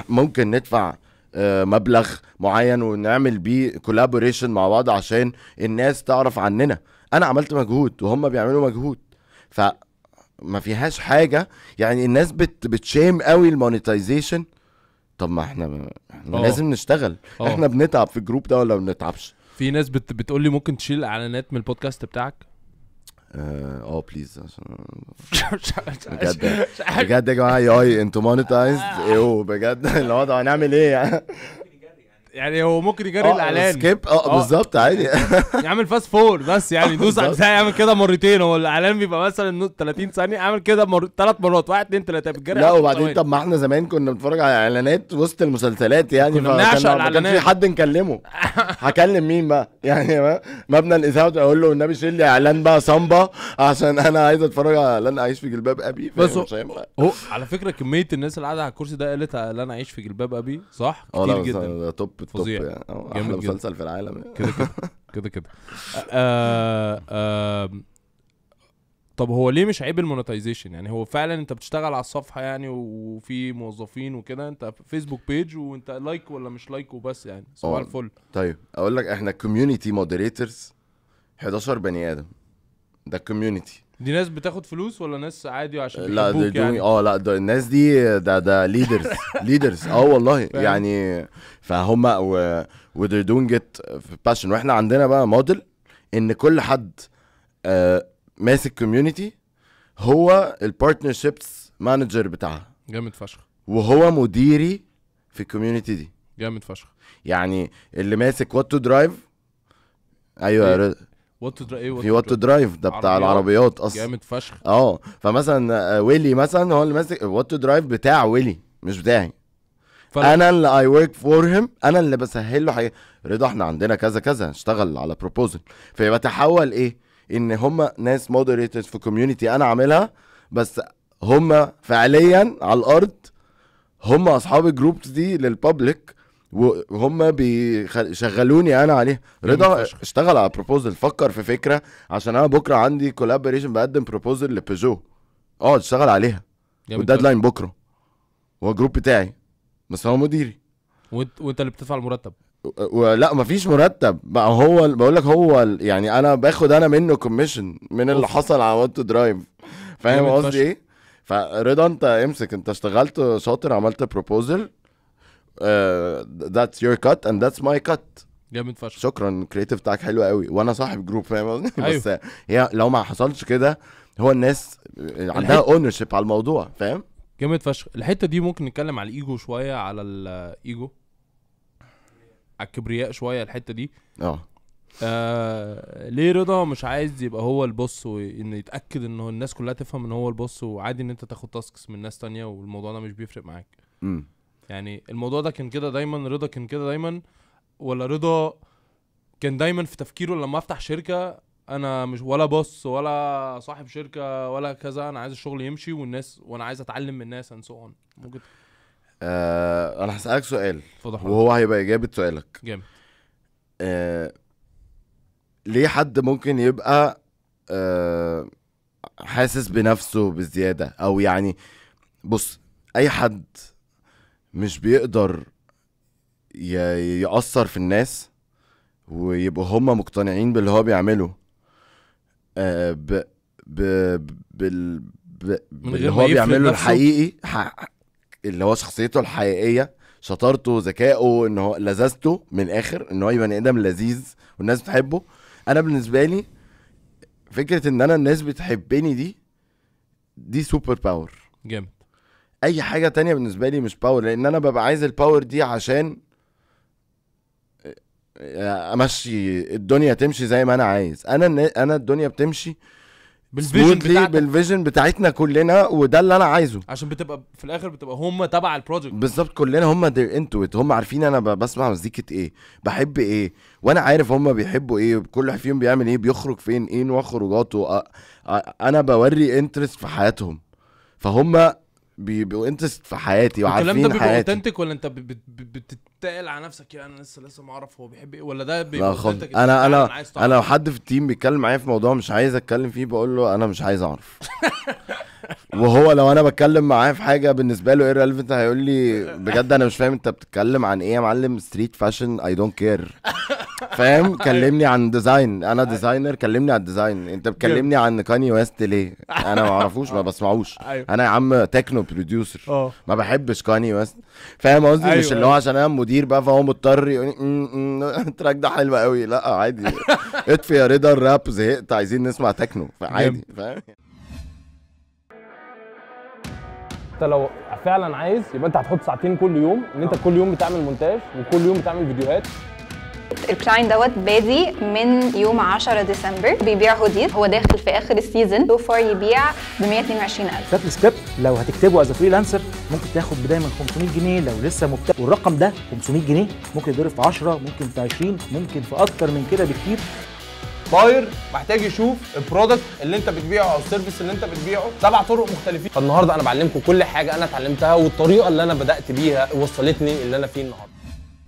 ممكن ندفع آه، مبلغ معين ونعمل بيه كولابوريشن مع بعض عشان الناس تعرف عننا انا عملت مجهود وهم بيعملوا مجهود فما فيهاش حاجه يعني الناس بت قوي المونيتايزيشن طب ما احنا, احنا آه. لازم نشتغل أوه. احنا بنتعب في الجروب ده ولا ما بنتعبش في ناس بت... بتقول لي ممكن تشيل اعلانات من البودكاست بتاعك اه بليز آه، عشان بجد بجد يا جماعه يا انتوا مونيتايزد ايوه بجد اللي هو هنعمل ايه يعني يعني هو ممكن يجري آه، الاعلان سكيب آه،, اه بالظبط عادي يعمل فاست فور بس يعني آه، دوس على يعمل كده مرتين هو الاعلان بيبقى مثلا 30 ثانيه اعمل كده مر... ثلاث مرات واحد اثنين ثلاثه بتجري لا وبعدين طب ما احنا زمان كنا بنتفرج على اعلانات وسط المسلسلات يعني كنا بنعشق الاعلانات ما كانش في حد نكلمه هكلم مين بقى يعني مبنى الاذاعه اقول له النبي شيل لي اعلان بقى صامبا عشان انا عايز اتفرج على لن اعيش في جلباب ابي بس هو على فكره كميه الناس اللي قاعده على الكرسي ده قالت لن اعيش في جلباب ابي صح كتير جدا توب التوب فظيع يعني او احلى مسلسل في العالم يعني. كده كده كده آه آه طب هو ليه مش عيب المونتايزيشن يعني هو فعلا انت بتشتغل على الصفحه يعني وفي موظفين وكده انت فيسبوك بيج وانت لايك ولا مش لايك وبس يعني صباح آه، الفل طيب اقول لك احنا كوميونتي مودريتورز 11 بني ادم ده كوميونتي دي ناس بتاخد فلوس ولا ناس عادي عشان لا دي يعني. اه لا ده الناس دي ده ده ليدرز ليدرز اه والله يعني فهم و و جيت باشن واحنا عندنا بقى موديل ان كل حد آه ماسك كوميونتي هو البارتنرشيبس مانجر بتاعها جامد فشخ وهو مديري في الكوميونتي دي جامد فشخ يعني اللي ماسك وات تو درايف ايوه وات تو درايف في وات تو درايف ده بتاع العربيات اصلا جامد فشخ اه فمثلا آه، ويلي مثلا هو اللي ماسك وات تو درايف بتاع ويلي مش بتاعي فلا. انا اللي اي ورك فور هيم انا اللي بسهل له حاجه رضا احنا عندنا كذا كذا اشتغل على بروبوزل فبتحول ايه ان هم ناس مودريتورز في كوميونتي انا عاملها بس هم فعليا على الارض هم اصحاب الجروبس دي للبابليك وهم بيشغلوني انا عليه رضا اشتغل على بروبوزل فكر في فكره عشان انا بكره عندي كولابوريشن بقدم بروبوزل لبيجو اه اشتغل عليها والديدلاين بكره هو الجروب بتاعي بس هو مديري وانت اللي بتدفع المرتب ما مفيش مرتب بقى هو بقول لك هو يعني انا باخد انا منه كوميشن من اللي حصل على وات درايف فاهم قصدي ايه فرضا انت امسك انت اشتغلت شاطر عملت بروبوزل ذاتس يور كات اند ذاتس ماي كات جامد فشخ شكرا الكريتيف بتاعك حلو قوي وانا صاحب جروب فاهم أيوه. بس هي لو ما حصلش كده هو الناس عندها اونر شيب على الموضوع فاهم جامد فشخ الحته دي ممكن نتكلم على الايجو شويه على الايجو على الكبرياء شويه الحته دي اه آه ليه رضا مش عايز يبقى هو البص وان يتاكد ان الناس كلها تفهم ان هو البص وعادي ان انت تاخد تاسكس من ناس تانية والموضوع ده مش بيفرق معاك امم يعني الموضوع ده كان كده دايما رضا كان كده دايما ولا رضا كان دايما في تفكيره لما افتح شركه انا مش ولا بص ولا صاحب شركه ولا كذا انا عايز الشغل يمشي والناس وانا عايز اتعلم من الناس اند سو اون ممكن آه انا هسالك سؤال فضح وهو هيبقى اجابه سؤالك جامد آه ليه حد ممكن يبقى آه حاسس بنفسه بزياده او يعني بص اي حد مش بيقدر يأثر في الناس ويبقوا هما مقتنعين باللي هو بيعمله آه، ب ب بال ب... اللي هو بيعمله الحقيقي اللي هو شخصيته الحقيقيه شطارته ذكائه ان هو لذذته من الاخر ان هو بني ادم لذيذ والناس بتحبه انا بالنسبه لي فكره ان انا الناس بتحبني دي دي سوبر باور جامد اي حاجه تانية بالنسبه لي مش باور لان انا ببقى عايز الباور دي عشان امشي الدنيا تمشي زي ما انا عايز انا انا الدنيا بتمشي بالفيجن بتاعتك بالفيجن بتاعتنا كلنا وده اللي انا عايزه عشان بتبقى في الاخر بتبقى هم تبع البروجكت بالظبط كلنا هم دير هم عارفين انا بسمع مزيكه ايه بحب ايه وانا عارف هم بيحبوا ايه كل واحد فيهم بيعمل ايه بيخرج فين ايه نوع خروجاته انا بوري انترست في حياتهم فهم انترست في حياتي وعارفين حياتي الكلام ده بيبقى ولا انت بتتقل على نفسك يا يعني انا لسه لسه ما اعرف هو بيحب ايه ولا ده بيبقى لا خالص انا انا انا لو حد في التيم بيتكلم معايا في موضوع مش عايز اتكلم فيه بقول له انا مش عايز اعرف وهو لو انا بتكلم معاه في حاجه بالنسبه له ايرليفنت هيقول لي بجد انا مش فاهم انت بتتكلم عن ايه يا معلم ستريت فاشن اي دونت كير فاهم كلمني عن ديزاين انا ديزاينر كلمني عن الديزاين انت بتكلمني عن كاني ويست ليه انا ما اعرفوش ما آه. بسمعوش أيوه. انا يا عم تكنو بروديوسر آه. ما بحبش كاني ويست فاهم قصدي مش أيوه، اللي هو أيوه. عشان انا مدير بقى فهو مضطر التراك ده حلو قوي لا عادي اطفي يا رضا الراب زهقت عايزين نسمع تكنو عادي فاهم انت لو فعلا عايز يبقى انت هتحط ساعتين كل يوم ان انت آه. كل يوم بتعمل مونتاج وكل يوم بتعمل فيديوهات الكلاين دوت بادي من يوم 10 ديسمبر بيبيع هوديز هو داخل في اخر السيزون سو فار يبيع ب 122000 شكل سكريبت لو هتكتبه از فريلانسر ممكن تاخد بدايه من 500 جنيه لو لسه مبتدئ والرقم ده 500 جنيه ممكن يتضرب في 10 ممكن في 20 ممكن في اكتر من كده بكتير باير محتاج يشوف البرودكت اللي انت بتبيعه او السيرفيس اللي انت بتبيعه سبع طرق مختلفين فالنهارده انا بعلمكم كل حاجه انا اتعلمتها والطريقه اللي انا بدات بيها وصلتني اللي انا فيه النهارده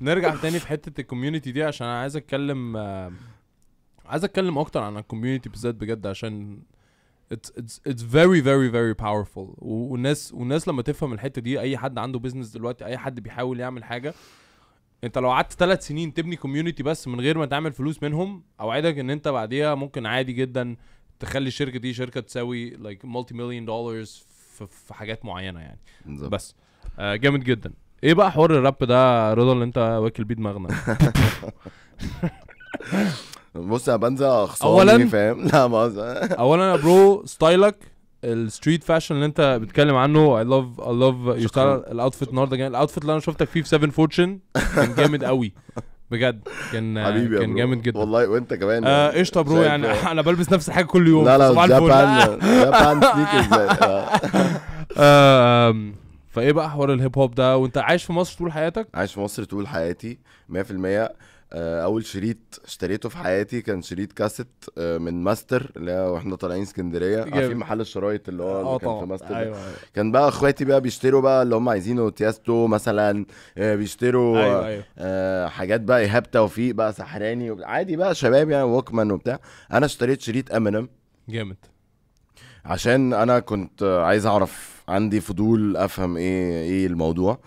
نرجع تاني في حته الكوميونتي دي عشان انا عايز اتكلم آه، عايز اتكلم اكتر عن الكوميونتي بالذات بجد عشان it's it's it's very very very powerful والناس والناس لما تفهم الحته دي اي حد عنده بيزنس دلوقتي اي حد بيحاول يعمل حاجه انت لو قعدت ثلاث سنين تبني كوميونتي بس من غير ما تعمل فلوس منهم اوعدك ان انت بعديها ممكن عادي جدا تخلي الشركه دي شركه تساوي like multi million dollars في, حاجات معينه يعني بس آه جامد جدا ايه بقى حوار الراب ده رضا اللي انت واكل بيه دماغنا بص انا بنزل خسران فاهم لا مؤاخذه اولا يا برو ستايلك الستريت فاشن اللي انت بتتكلم عنه اي لاف اي لاف يو ستايل الاوتفيت النهارده جامد الاوتفيت اللي انا شفتك فيه في 7 فورتشن كان جامد قوي بجد كان حبيبي كان جامد جدا والله وانت كمان آه قشطه برو يعني انا بلبس نفس الحاجه كل يوم لا لا جابان جابان سنيكرز فايه بقى حوار الهيب هوب ده وانت عايش في مصر طول حياتك عايش في مصر طول حياتي 100% آه، اول شريط اشتريته في حياتي كان شريط كاسيت آه، من ماستر اللي هو واحنا طالعين اسكندريه عارفين آه، محل الشرايط اللي هو اللي كان في ماستر أيوه،, أيوة. كان بقى اخواتي بقى بيشتروا بقى اللي هم عايزينه تياستو مثلا بيشتروا أيوة أيوة. حاجات بقى ايهاب توفيق بقى سحراني عادي بقى شباب يعني ووكمان وبتاع انا اشتريت شريط امينيم M&M. جامد عشان انا كنت عايز اعرف عندي فضول افهم ايه ايه الموضوع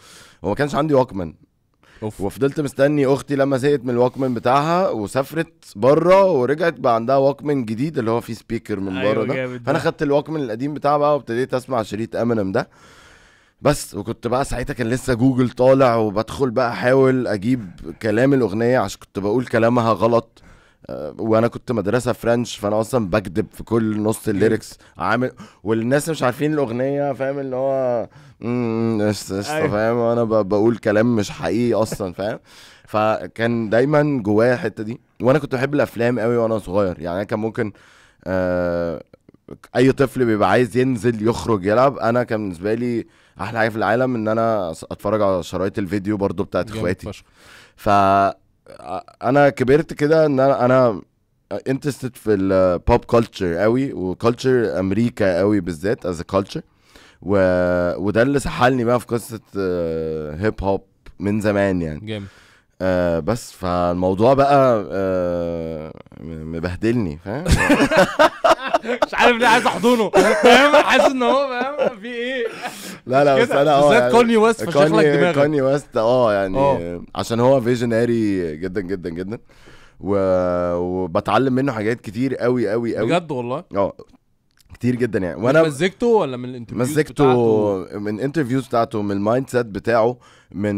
وما كانش عندي واكمان أوف. وفضلت مستني اختي لما زهقت من الواكمان بتاعها وسافرت بره ورجعت بقى عندها واكمان جديد اللي هو فيه سبيكر من أيوة بره ده فانا خدت الواكمان القديم بتاعها بقى وابتديت اسمع شريط امينيم ده بس وكنت بقى ساعتها كان لسه جوجل طالع وبدخل بقى احاول اجيب كلام الاغنيه عشان كنت بقول كلامها غلط وانا كنت مدرسه فرنش فانا اصلا بكدب في كل نص الليركس عامل والناس مش عارفين الاغنيه فاهم اللي هو قشطه أيوه. فاهم وانا بقول كلام مش حقيقي اصلا فاهم فكان دايما جوايا الحته دي وانا كنت بحب الافلام قوي وانا صغير يعني انا كان ممكن آه، اي طفل بيبقى عايز ينزل يخرج يلعب انا كان بالنسبه لي احلى حاجه في العالم ان انا اتفرج على شرايط الفيديو برضو بتاعت اخواتي ف انا كبرت كده ان انا انا انترستد في البوب كلتشر قوي وكلتشر امريكا قوي بالذات از كلتشر وده اللي سحلني بقى في قصه هيب آه، هوب من زمان يعني جامد آه بس فالموضوع بقى آه مبهدلني فاهم مش عارف ليه عايز احضنه فاهم حاسس ان هو فاهم في ايه لا لا بس انا اه يعني كوني ويست فشخ دماغك كوني ويست اه يعني أوه. عشان هو فيجنري جدا جدا جدا و... وبتعلم منه حاجات كتير قوي قوي قوي بجد والله اه كتير جدا يعني وانا مزجته ولا من الانترفيوز مزجته من الانترفيوز بتاعته من المايند سيت بتاعه من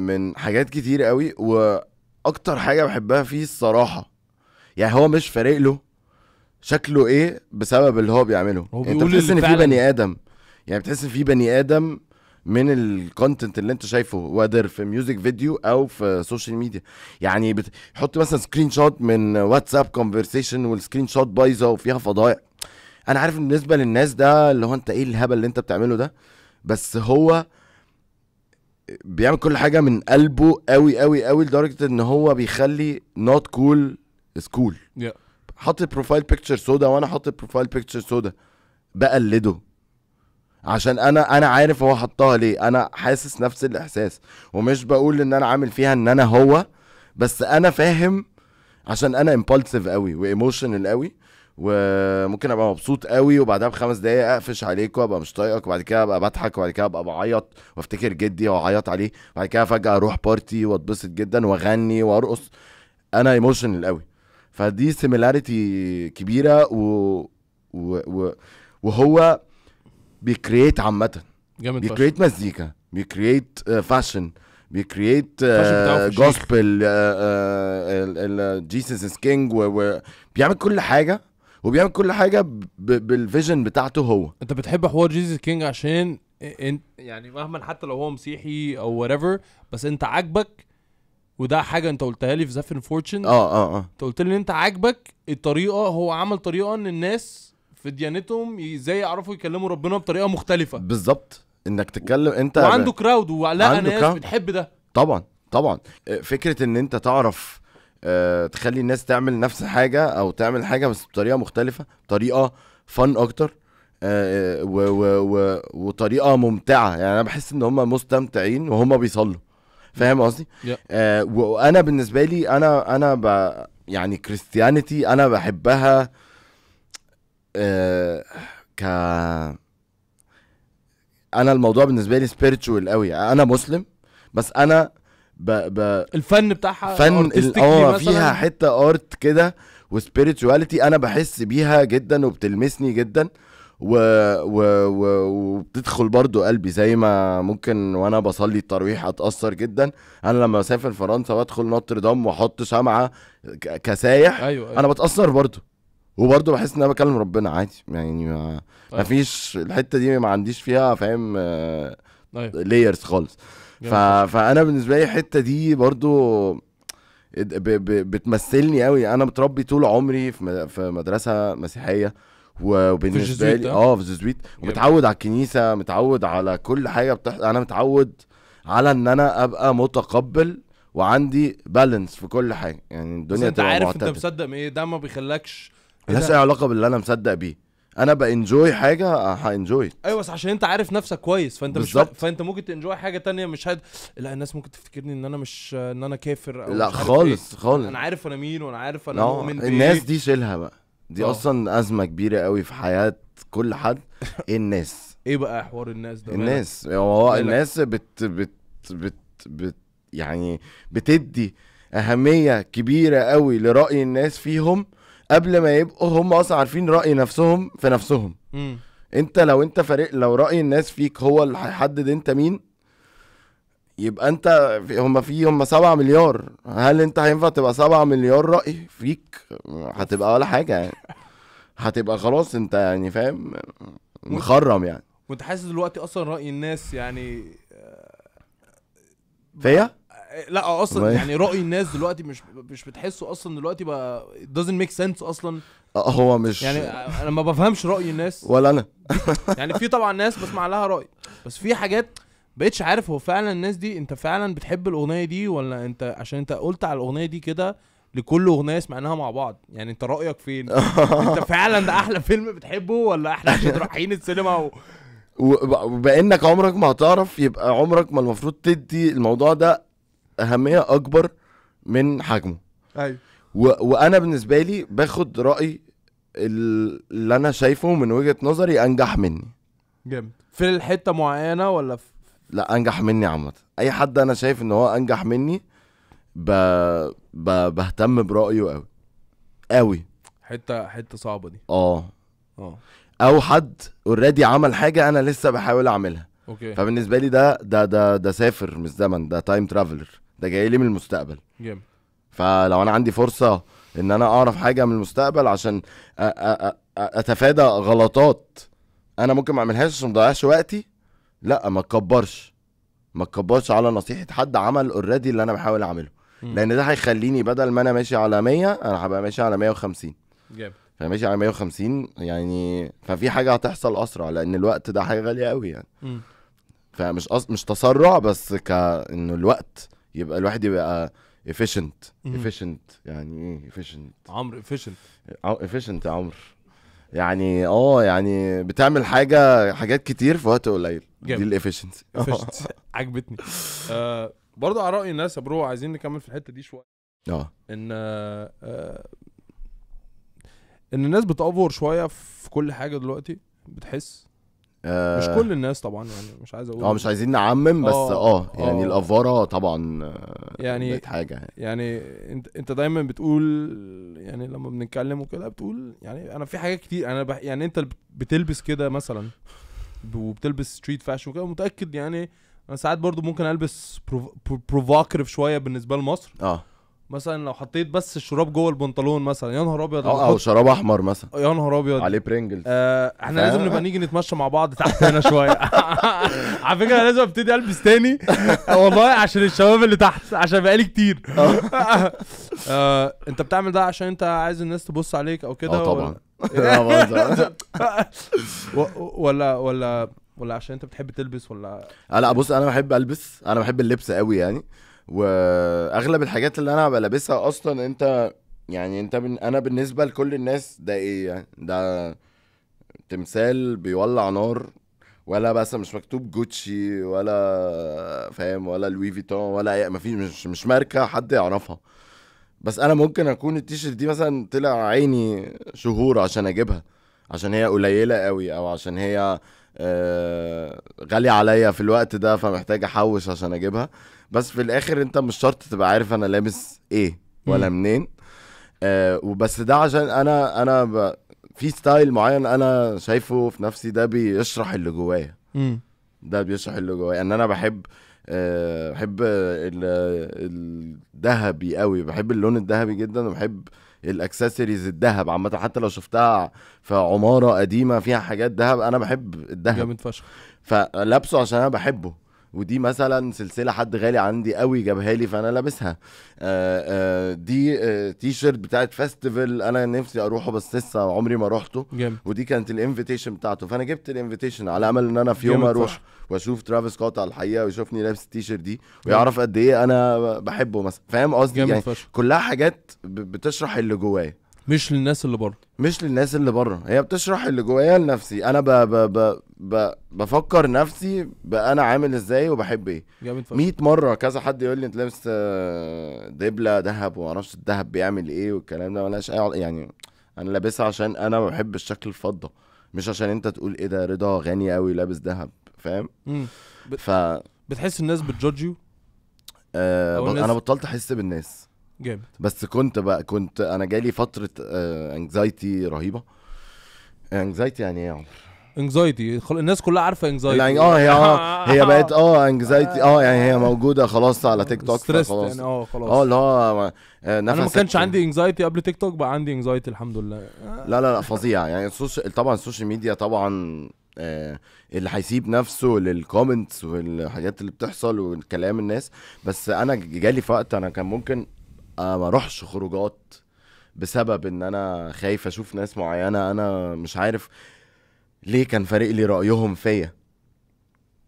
من حاجات كتير قوي واكتر حاجه بحبها فيه الصراحه يعني هو مش فارق له شكله ايه بسبب اللي هو بيعمله هو يعني انت بتحس ان في بني ادم يعني بتحس ان في بني ادم من الكونتنت اللي انت شايفه وادر في ميوزك فيديو او في سوشيال ميديا يعني بتحط مثلا سكرين شوت من واتساب كونفرسيشن والسكرين شوت بايظه وفيها فضائع انا عارف ان بالنسبه للناس ده اللي هو انت ايه الهبل اللي انت بتعمله ده بس هو بيعمل كل حاجه من قلبه قوي قوي قوي لدرجه ان هو بيخلي نوت كول سكول كول yeah. حاطط بروفايل بيكتشر سودا وانا حاطط بروفايل بيكتشر سودا بقلده عشان انا انا عارف هو حطها ليه انا حاسس نفس الاحساس ومش بقول ان انا عامل فيها ان انا هو بس انا فاهم عشان انا امبولسيف قوي وايموشنال قوي وممكن ابقى مبسوط قوي وبعدها بخمس دقايق اقفش عليك وابقى مش طايقك وبعد كده ابقى بضحك وبعد كده ابقى بعيط وافتكر جدي واعيط عليه وبعد كده فجاه اروح بارتي واتبسط جدا واغني وارقص انا ايموشنال قوي فدي سيميلاريتي كبيره و... و... و... وهو بيكريت عامه جامد بيكريت مزيكا بيكريت فاشن آه، بيكريت جوسبل جيسس از كينج بيعمل كل حاجه وبيعمل كل حاجه بالفيجن بتاعته هو انت بتحب حوار جيسس كينج عشان انت يعني مهما حتى لو هو مسيحي او وات بس انت عاجبك وده حاجه انت قلتها لي في زافن فورتشن اه اه اه انت قلت لي ان انت عاجبك الطريقه هو عمل طريقه ان الناس في ديانتهم ازاي يعرفوا يكلموا ربنا بطريقه مختلفه بالظبط انك تتكلم انت وعنده كراود ولا ناس كراود. بتحب ده طبعا طبعا آه، فكره ان انت تعرف آه، تخلي الناس تعمل نفس حاجه او تعمل حاجه بس بطريقه مختلفه طريقه فن اكتر آه، و و و وطريقه ممتعه يعني انا بحس ان هم مستمتعين وهم بيصلوا فاهم قصدي yeah. آه وانا بالنسبه لي انا انا ب... يعني كريستيانيتي انا بحبها آه ك انا الموضوع بالنسبه لي سبيريتشوال قوي انا مسلم بس انا ب... ب... الفن بتاعها فن اه فيها حته ارت كده وسبيريتشواليتي انا بحس بيها جدا وبتلمسني جدا و... و... و... وبتدخل برضو قلبي زي ما ممكن وانا بصلي التراويح اتاثر جدا انا لما اسافر فرنسا وادخل نوتردام واحط شمعه ك... كسايح أيوة أيوة. انا بتاثر برضو وبرضه بحس ان انا بكلم ربنا عادي يعني ما أيوة. طيب. فيش الحته دي ما عنديش فيها فاهم أيوة. طيب. لايرز خالص ف... فانا بالنسبه لي الحته دي برضو ب... ب... بتمثلني قوي انا متربي طول عمري في مدرسه مسيحيه وبالنسبه لي اه, آه، في زوزويت ومتعود على الكنيسه متعود على كل حاجه بتحصل انا متعود على ان انا ابقى متقبل وعندي بالانس في كل حاجه يعني الدنيا انت عارف معتدل. انت مصدق ايه ده ما بيخلكش ملهاش اي علاقه باللي انا مصدق بيه انا بانجوي حاجه هانجوي أه، ايوه بس عشان انت عارف نفسك كويس فانت مش مش فانت ممكن تنجوي حاجه تانية مش هاد... لا الناس ممكن تفتكرني ان انا مش ان انا كافر أو لا إيه. خالص إيه. خالص انا عارف انا مين وانا عارف انا مؤمن الناس دي شيلها بقى دي أوه. اصلا ازمه كبيره قوي في حياه كل حد إيه الناس ايه بقى حوار الناس ده الناس هو الناس بت بت بت, بت يعني بتدي اهميه كبيره قوي لراي الناس فيهم قبل ما يبقوا هم اصلا عارفين راي نفسهم في نفسهم م. انت لو انت فريق لو راي الناس فيك هو اللي هيحدد انت مين يبقى انت في هم في هم 7 مليار هل انت هينفع تبقى 7 مليار رأي فيك هتبقى ولا حاجة يعني هتبقى خلاص انت يعني فاهم مخرم يعني وانت حاسس دلوقتي اصلا رأي الناس يعني آه، فيا؟ آه، لا اصلا يعني راي الناس دلوقتي مش مش بتحسه اصلا دلوقتي بقى doesn't make sense اصلا آه، هو مش يعني انا ما بفهمش راي الناس ولا انا يعني في طبعا ناس بسمع لها راي بس في حاجات بقتش عارف هو فعلا الناس دي انت فعلا بتحب الاغنيه دي ولا انت عشان انت قلت على الاغنيه دي كده لكل اغنيه سمعناها مع بعض يعني انت رايك فين انت فعلا ده احلى فيلم بتحبه ولا احلى عشان رايحين السينما و... وبانك عمرك ما هتعرف يبقى عمرك ما المفروض تدي الموضوع ده اهميه اكبر من حجمه ايوه وانا بالنسبه لي باخد راي اللي انا شايفه من وجهه نظري انجح مني جامد في الحته معينه ولا في لا انجح مني عامه اي حد انا شايف ان هو انجح مني ب... ب... بهتم برايه قوي قوي حته حته صعبه دي اه اه او حد اوريدي عمل حاجه انا لسه بحاول اعملها اوكي فبالنسبه لي ده ده ده ده سافر من الزمن ده تايم ترافلر ده جاي لي من المستقبل جامد فلو انا عندي فرصه ان انا اعرف حاجه من المستقبل عشان أ... أ... أ... اتفادى غلطات انا ممكن ما اعملهاش عشان ما اضيعش وقتي لا ما تكبرش ما تكبرش على نصيحه حد عمل اوريدي اللي انا بحاول اعمله مم. لان ده هيخليني بدل ما انا ماشي على 100 انا هبقى ماشي على 150 جامد فماشي على 150 يعني ففي حاجه هتحصل اسرع لان الوقت ده حاجه غاليه قوي يعني مم. فمش أص... مش تسرع بس كانه الوقت يبقى الواحد يبقى efficient efficient يعني ايه efficient عمرو efficient efficient يا عمرو يعني اه يعني بتعمل حاجه حاجات كتير في وقت قليل دي الافشنسي عجبتني آه برضه على راي الناس يا برو عايزين نكمل في الحته دي شويه اه ان آه, آه، ان الناس بتافور شويه في كل حاجه دلوقتي بتحس آه. مش كل الناس طبعا يعني مش عايز اقول اه مش عايزين نعمم بس اه, آه, آه. يعني الافاره طبعا يعني بقت حاجه يعني. يعني انت انت دايما بتقول يعني لما بنتكلم وكده بتقول يعني انا في حاجات كتير انا يعني انت بتلبس كده مثلا وبتلبس ستريت فاشن وكده متاكد يعني انا ساعات برضو ممكن البس بروفوكرف شويه بالنسبه لمصر اه مثلا لو حطيت بس الشراب جوه البنطلون مثلا يا نهار ابيض آه، او, أو شراب احمر مثلا يا نهار ابيض عليه برينجلز آه احنا لازم نبقى نيجي نتمشى مع بعض تحت هنا شويه على فكره لازم ابتدي البس تاني آه، والله عشان الشباب اللي تحت عشان بقالي كتير آه. آه انت بتعمل ده عشان انت عايز الناس تبص عليك او كده اه طبعا ولا ولا ولا عشان انت بتحب تلبس ولا آه، لا بص انا بحب البس انا بحب اللبس قوي يعني واغلب الحاجات اللي انا بلبسها اصلا انت يعني انت بن... انا بالنسبه لكل الناس ده ايه يعني ده تمثال بيولع نار ولا بس مش مكتوب جوتشي ولا فاهم ولا لوي فيتون ولا اي مفيش مش مش ماركه حد يعرفها بس انا ممكن اكون التيشيرت دي مثلا طلع عيني شهور عشان اجيبها عشان هي قليله قوي او عشان هي غالي آه، غاليه عليا في الوقت ده فمحتاج احوش عشان اجيبها بس في الاخر انت مش شرط تبقى عارف انا لابس ايه ولا منين آه وبس ده عشان انا انا ب... في ستايل معين انا شايفه في نفسي ده بيشرح اللي جوايا ده بيشرح اللي جوايا ان انا بحب آه، بحب الذهبي قوي بحب اللون الذهبي جدا وبحب الاكسسوارز الذهب عامه حتى لو شفتها في عماره قديمه فيها حاجات ذهب انا بحب الذهب جامد فشخ فلابسه عشان انا بحبه ودي مثلا سلسله حد غالي عندي قوي جابها لي فانا لابسها آه، آه، دي تي آه، شيرت بتاعت فيستيفال انا نفسي اروحه بس لسه عمري ما روحته ودي كانت الانفيتيشن بتاعته فانا جبت الانفيتيشن على امل ان انا في يوم اروح واشوف ترافيس كوت على الحقيقه ويشوفني لابس شيرت دي ويعرف قد ايه انا بحبه مثلا فاهم قصدي يعني كلها حاجات بتشرح اللي جوايا مش للناس اللي بره مش للناس اللي بره هي بتشرح اللي جوايا لنفسي انا ب... ب... ب... ب... بفكر نفسي بقى انا عامل ازاي وبحب ايه جامد 100 مره كذا حد يقول لي انت لابس آه، دبله ذهب وما اعرفش الذهب بيعمل ايه والكلام ده ملهاش اي يعني انا لابسها عشان انا بحب الشكل الفضه مش عشان انت تقول ايه ده رضا غني قوي لابس ذهب فاهم ف بتحس الناس بتجادج يو آه ب... الناس... انا بطلت احس بالناس جامد بس كنت بقى كنت انا جالي فتره انكزايتي آه، رهيبه انكزايتي يعني ايه يا عمر؟ انكزايتي الناس كلها عارفه انكزايتي اه هي اه هي بقت اه انكزايتي اه يعني هي موجوده خلاص على تيك توك خلاص يعني اه خلاص اه اللي هو آه، انا ما كانش عندي انكزايتي قبل تيك توك بقى عندي انكزايتي الحمد لله لا لا لا فظيع يعني السوشيال طبعا السوشيال ميديا طبعا آه اللي هيسيب نفسه للكومنتس والحاجات اللي بتحصل والكلام الناس بس انا جالي في وقت انا كان ممكن ما اروحش خروجات بسبب ان انا خايف اشوف ناس معينه انا مش عارف ليه كان فارق لي رايهم فيا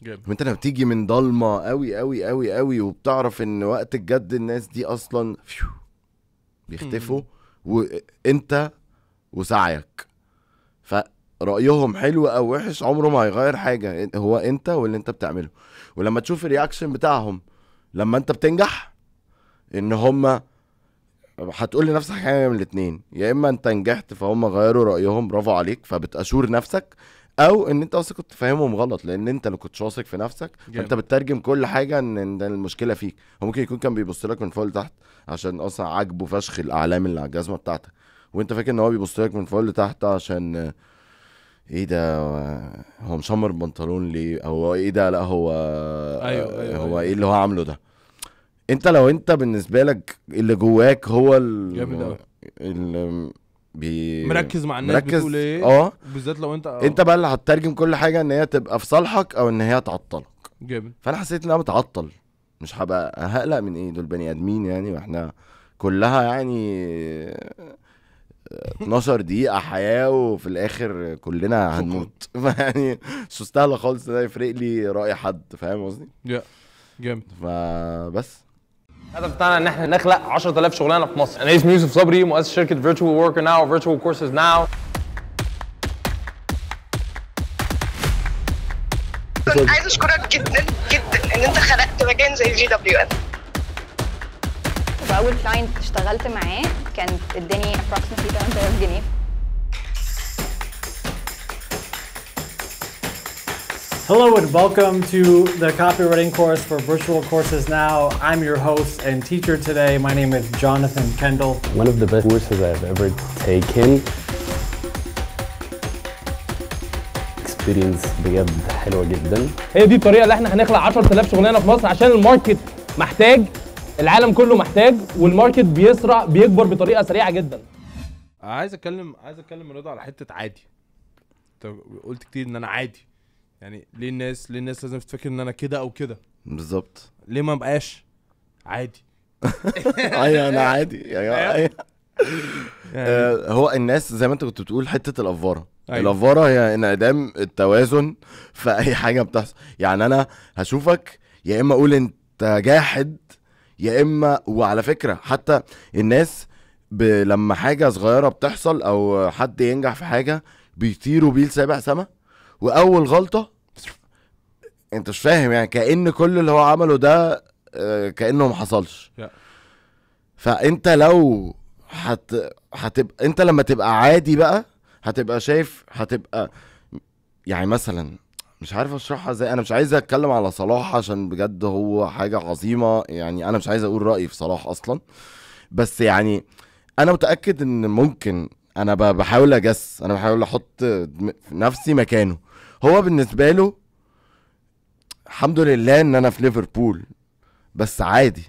جامد انت لما بتيجي من ضلمه قوي قوي قوي قوي وبتعرف ان وقت الجد الناس دي اصلا بيختفوا وانت وسعيك فرأيهم حلو او وحش عمره ما هيغير حاجه هو انت واللي انت بتعمله ولما تشوف الرياكشن بتاعهم لما انت بتنجح ان هما هتقول لي نفس الحاجه من الاثنين يا اما انت نجحت فهم غيروا رايهم برافو عليك فبتاشور نفسك او ان انت اصلا كنت فاهمهم غلط لان انت اللي كنت واثق في نفسك فانت بتترجم كل حاجه ان ده المشكله فيك هو ممكن يكون كان بيبص لك من فوق لتحت عشان اصلا عاجبه فشخ الاعلام اللي على الجزمه بتاعتك وانت فاكر ان هو بيبص لك من فوق لتحت عشان ايه ده هو مشمر بنطلون ليه او ايه ده لا هو أيوة أيوة هو إيه أيوة. ايه اللي هو عامله ده انت لو انت بالنسبه لك اللي جواك هو ال جامد بي... مركز مع الناس مركز... بتقول ايه اه بالذات لو انت أوه. انت بقى اللي هتترجم كل حاجه ان هي تبقى في صالحك او ان هي تعطلك جامد فانا حسيت ان انا بتعطل مش هبقى هقلق من ايه دول بني ادمين يعني واحنا كلها يعني 12 دقيقة حياة وفي الآخر كلنا هنموت يعني مش مستاهلة خالص إن أنا يفرق لي رأي حد فاهم قصدي؟ جامد فبس الهدف بتاعنا ان احنا نخلق 10000 شغلانه في مصر انا اسمي يوسف صبري مؤسس شركه فيرتشوال وركر ناو فيرتشوال كورسز ناو عايز اشكرك جدا جدا ان انت خلقت مكان زي جي دبليو ان فاول كلاينت اشتغلت معاه كانت اداني ابروكسيمتلي 8000 جنيه Hello and welcome to the copywriting course for Virtual Courses Now. I'm your host and teacher today. My name is Jonathan Kendall. One of the best courses I've ever taken. Experience بجد حلوه جدا هي دي الطريقه اللي احنا هنخلق 10000 شغلانه في مصر عشان الماركت محتاج العالم كله محتاج والماركت بيسرع بيكبر بطريقه سريعه جدا عايز اتكلم عايز اتكلم رضا على حته عادي انت قلت كتير ان انا عادي يعني ليه الناس ليه الناس لازم تفكر ان انا كده او كده بالظبط ليه ما بقاش عادي ايوه انا عادي أيوة، أيوة. يعني. آه، هو الناس زي ما انت كنت بتقول حته الافاره أيوة. الافاره هي انعدام التوازن في اي حاجه بتحصل يعني انا هشوفك يا اما اقول انت جاحد يا اما وعلى فكره حتى الناس ب... لما حاجه صغيره بتحصل او حد ينجح في حاجه بيطيروا بيه لسابع سما واول غلطه انت مش فاهم يعني كان كل اللي هو عمله ده آه، كانه ما حصلش فانت لو هت هتبقى انت لما تبقى عادي بقى هتبقى شايف هتبقى يعني مثلا مش عارف اشرحها ازاي انا مش عايز اتكلم على صلاح عشان بجد هو حاجه عظيمه يعني انا مش عايز اقول رايي في صلاح اصلا بس يعني انا متاكد ان ممكن انا بحاول اجس انا بحاول احط نفسي مكانه هو بالنسبه له الحمد لله ان انا في ليفربول بس عادي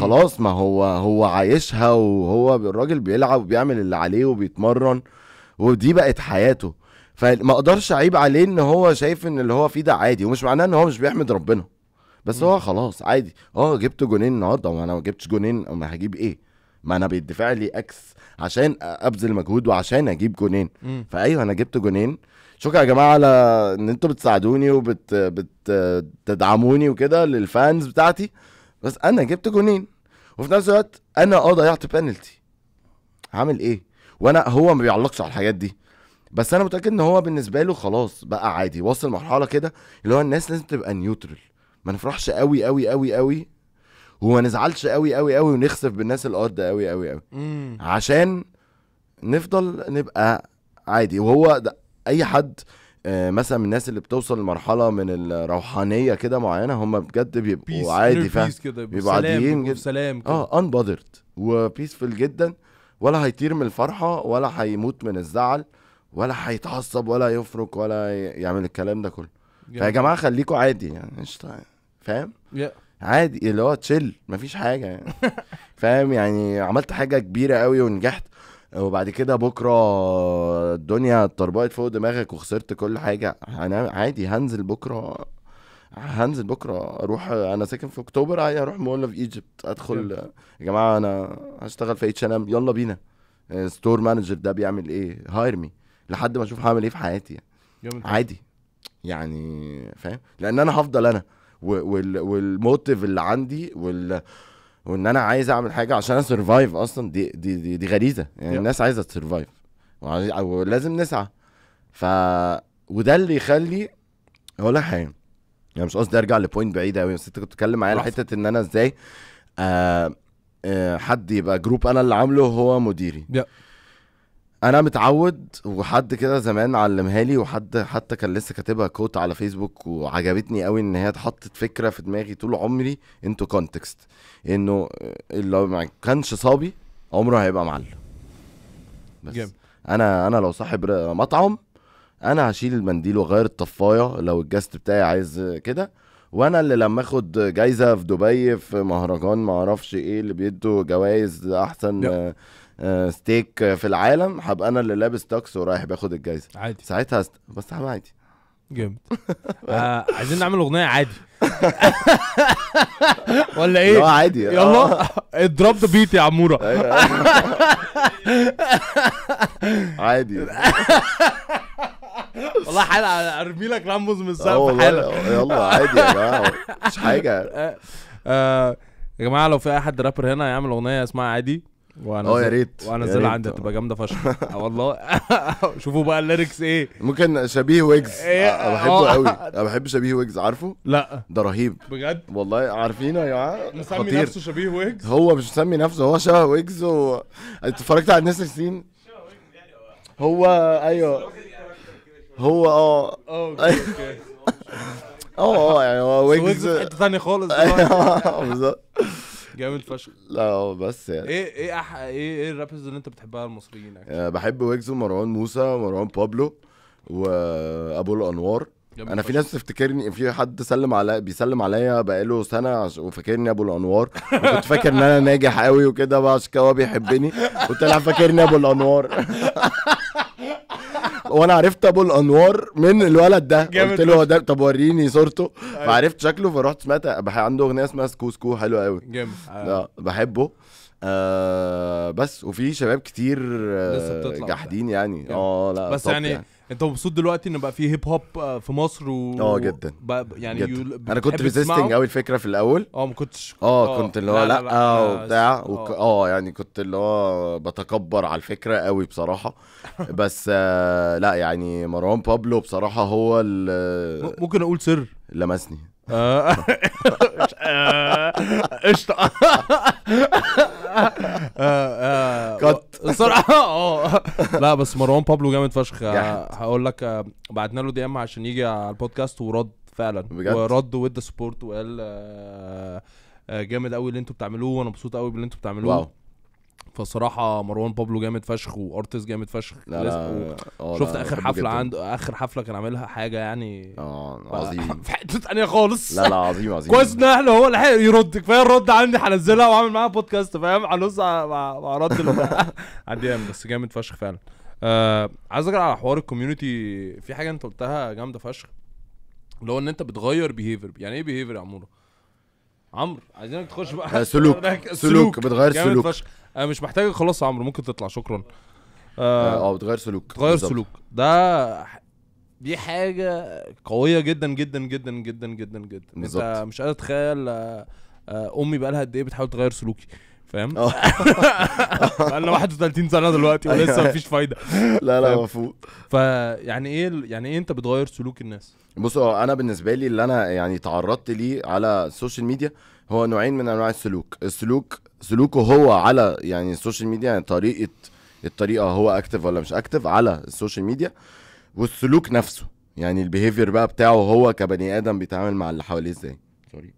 خلاص ما هو هو عايشها وهو الراجل بيلعب وبيعمل اللي عليه وبيتمرن ودي بقت حياته فما اقدرش اعيب عليه ان هو شايف ان اللي هو فيه ده عادي ومش معناه ان هو مش بيحمد ربنا بس هو خلاص عادي اه جبت جونين النهارده ما انا ما جبتش جونين ما هجيب ايه ما انا بيدفع لي اكس عشان ابذل مجهود وعشان اجيب جونين فايوه انا جبت جونين شكرا يا جماعه على ان انتوا بتساعدوني وبتدعموني وبت... وكده للفانز بتاعتي بس انا جبت جونين وفي نفس الوقت انا اه ضيعت بنالتي عامل ايه وانا هو ما بيعلقش على الحاجات دي بس انا متاكد ان هو بالنسبه له خلاص بقى عادي وصل مرحله كده اللي هو الناس لازم تبقى نيوترال ما نفرحش قوي قوي قوي قوي وما نزعلش قوي قوي قوي ونخسف بالناس الارض قوي قوي قوي عشان نفضل نبقى عادي وهو ده اي حد آه، مثلا من الناس اللي بتوصل لمرحله من الروحانيه كده معينه هم بجد بيبقوا عادي فاهم بيبقوا عاديين جدا سلام كده. اه انبادرد وبيسفل جدا ولا هيطير من الفرحه ولا هيموت من الزعل ولا هيتعصب ولا يفرك ولا يعمل الكلام ده كله فيا جماعه خليكوا عادي يعني قشطه يعني، فاهم yeah. عادي اللي هو تشيل مفيش حاجه يعني فاهم يعني عملت حاجه كبيره قوي ونجحت وبعد كده بكره الدنيا اتطربقت فوق دماغك وخسرت كل حاجه انا عادي هنزل بكره هنزل بكره اروح انا ساكن في اكتوبر عادي اروح مول في ايجيبت ادخل يا جماعه انا هشتغل في اتش ان ام يلا بينا ستور آه، مانجر ده بيعمل ايه هاير مي لحد ما اشوف هعمل ايه في حياتي يعني. عادي يعني فاهم لان انا هفضل انا والموتيف اللي عندي وال وان انا عايز اعمل حاجه عشان اسرفايف اصلا دي دي دي, دي غريزه يعني يب. الناس عايزه تسرفايف ولازم نسعى ف وده اللي يخلي اقول لك حاجه يعني مش قصدي ارجع لبوينت بعيد قوي بس انت كنت بتتكلم معايا حته ان انا ازاي آه آه حد يبقى جروب انا اللي عامله هو مديري يب. انا متعود وحد كده زمان علمها لي وحد حتى كان لسه كاتبها كوت على فيسبوك وعجبتني قوي ان هي اتحطت فكره في دماغي طول عمري انتو كونتكست انه لو ما كانش صابي عمره هيبقى معلم بس جيب. انا انا لو صاحب مطعم انا هشيل المنديل واغير الطفايه لو الجاست بتاعي عايز كده وانا اللي لما اخد جايزه في دبي في مهرجان ما اعرفش ايه اللي بيدوا جوائز احسن آه، ستيك في العالم هبقى انا اللي لابس تاكس ورايح باخد الجايزه عادي ساعتها هست... بس عادي جامد آه عايزين نعمل اغنيه عادي ولا ايه؟ لا عادي يلا اضرب ذا بيت يا عموره أيوة، أيوة. عادي والله حالا ارمي لك رامبوز من السقف آه، حالا يلا عادي يا جماعه مش حاجه آه، يا جماعه لو في اي حد رابر هنا يعمل اغنيه اسمها عادي وانا اه يا ريت وانزلها زل... عندك تبقى جامده فشخ آه، والله شوفوا بقى الليركس ايه ممكن شبيه ويجز إيه، آه، انا آه، بحبه قوي انا بحب شبيه ويجز عارفه لا ده رهيب بجد والله عارفينه يا جماعه مسمي خطير. نفسه شبيه ويجز هو مش مسمي نفسه هو شبه ويجز و... اتفرجت على الناس سين هو ايوه هو اه أيوه. اه اه يعني هو ويجز في حته ثانيه خالص بالظبط جامد فشخ لا بس يعني ايه ايه أح... ايه ايه الرابرز اللي انت بتحبها المصريين يعني بحب ويجز ومروان موسى ومروان بابلو وابو الانوار انا في ناس تفتكرني في حد سلم عليا بيسلم عليا بقاله سنه وفاكرني ابو الانوار كنت فاكر ان انا ناجح قوي وكده بقى عشان هو بيحبني انا فاكرني ابو الانوار وانا عرفت ابو الانوار من الولد ده قلت له ده طب وريني صورته أيوه. فعرفت شكله فرحت سمعت عنده اغنيه اسمها سكو سكو حلوه قوي جامد آه، بحبه آه بس وفي شباب كتير آه جاحدين يعني اه لا بس يعني يعني انت مبسوط دلوقتي ان بقى في هيب آه، هوب في مصر و اه جدا بقى يعني جداً. انا كنت ريزيستنج قوي الفكره في الاول اه ما كنتش اه كنت آه، اللي هو لا, لا, لا وبتاع آه، وك... اه يعني كنت اللي هو بتكبر على الفكره قوي بصراحه بس آه لا يعني مروان بابلو بصراحه هو ال ممكن اقول سر لمسني قشطه كات الصراحه اه لا بس مروان بابلو جامد فشخ هقول لك آه، بعتنا له دي ام عشان يجي على البودكاست ورد فعلا بجد؟ ورد واد سبورت وقال آه، آه، جامد قوي اللي انتوا بتعملوه وانا مبسوط قوي باللي انتوا بتعملوه فصراحه مروان بابلو جامد فشخ وارتس جامد فشخ لا لا و... شفت اخر حفله عنده اخر حفله كان عاملها حاجه يعني اه عظيم في حته ثانيه خالص لا لا عظيم عظيم كويس ان احنا هو اللي يرد كفايه الرد عندي هنزلها واعمل معاها بودكاست فاهم هنص مع رد عندي بس جامد فشخ فعلا آه عايز ارجع على حوار الكوميونتي في حاجه انت قلتها جامده فشخ اللي هو ان انت بتغير بيهيفير يعني ايه بيهيفير يا عموره عمرو عايزينك تخش بقى آه، سلوك سلوك, سلوك. بتغير سلوك انا آه، مش محتاجك خلاص يا عمرو ممكن تطلع شكرا اه, آه، بتغير سلوك بتغير سلوك ده دي حاجه قويه جدا جدا جدا جدا جدا جدا انت مش قادر اتخيل امي بقى لها قد ايه بتحاول تغير سلوكي فاهم بقى لنا 31 سنه دلوقتي ولسه أيوة. مفيش فايده لا لا مفهوم فيعني ايه يعني ايه انت بتغير سلوك الناس بص آه، انا بالنسبه لي اللي انا يعني تعرضت ليه على السوشيال ميديا هو نوعين من انواع السلوك السلوك سلوكه هو على يعني السوشيال ميديا يعني طريقه الطريقه هو اكتف ولا مش اكتف على السوشيال ميديا والسلوك نفسه يعني البيهيفير بقى بتاعه هو كبني ادم بيتعامل مع اللي حواليه ازاي سوري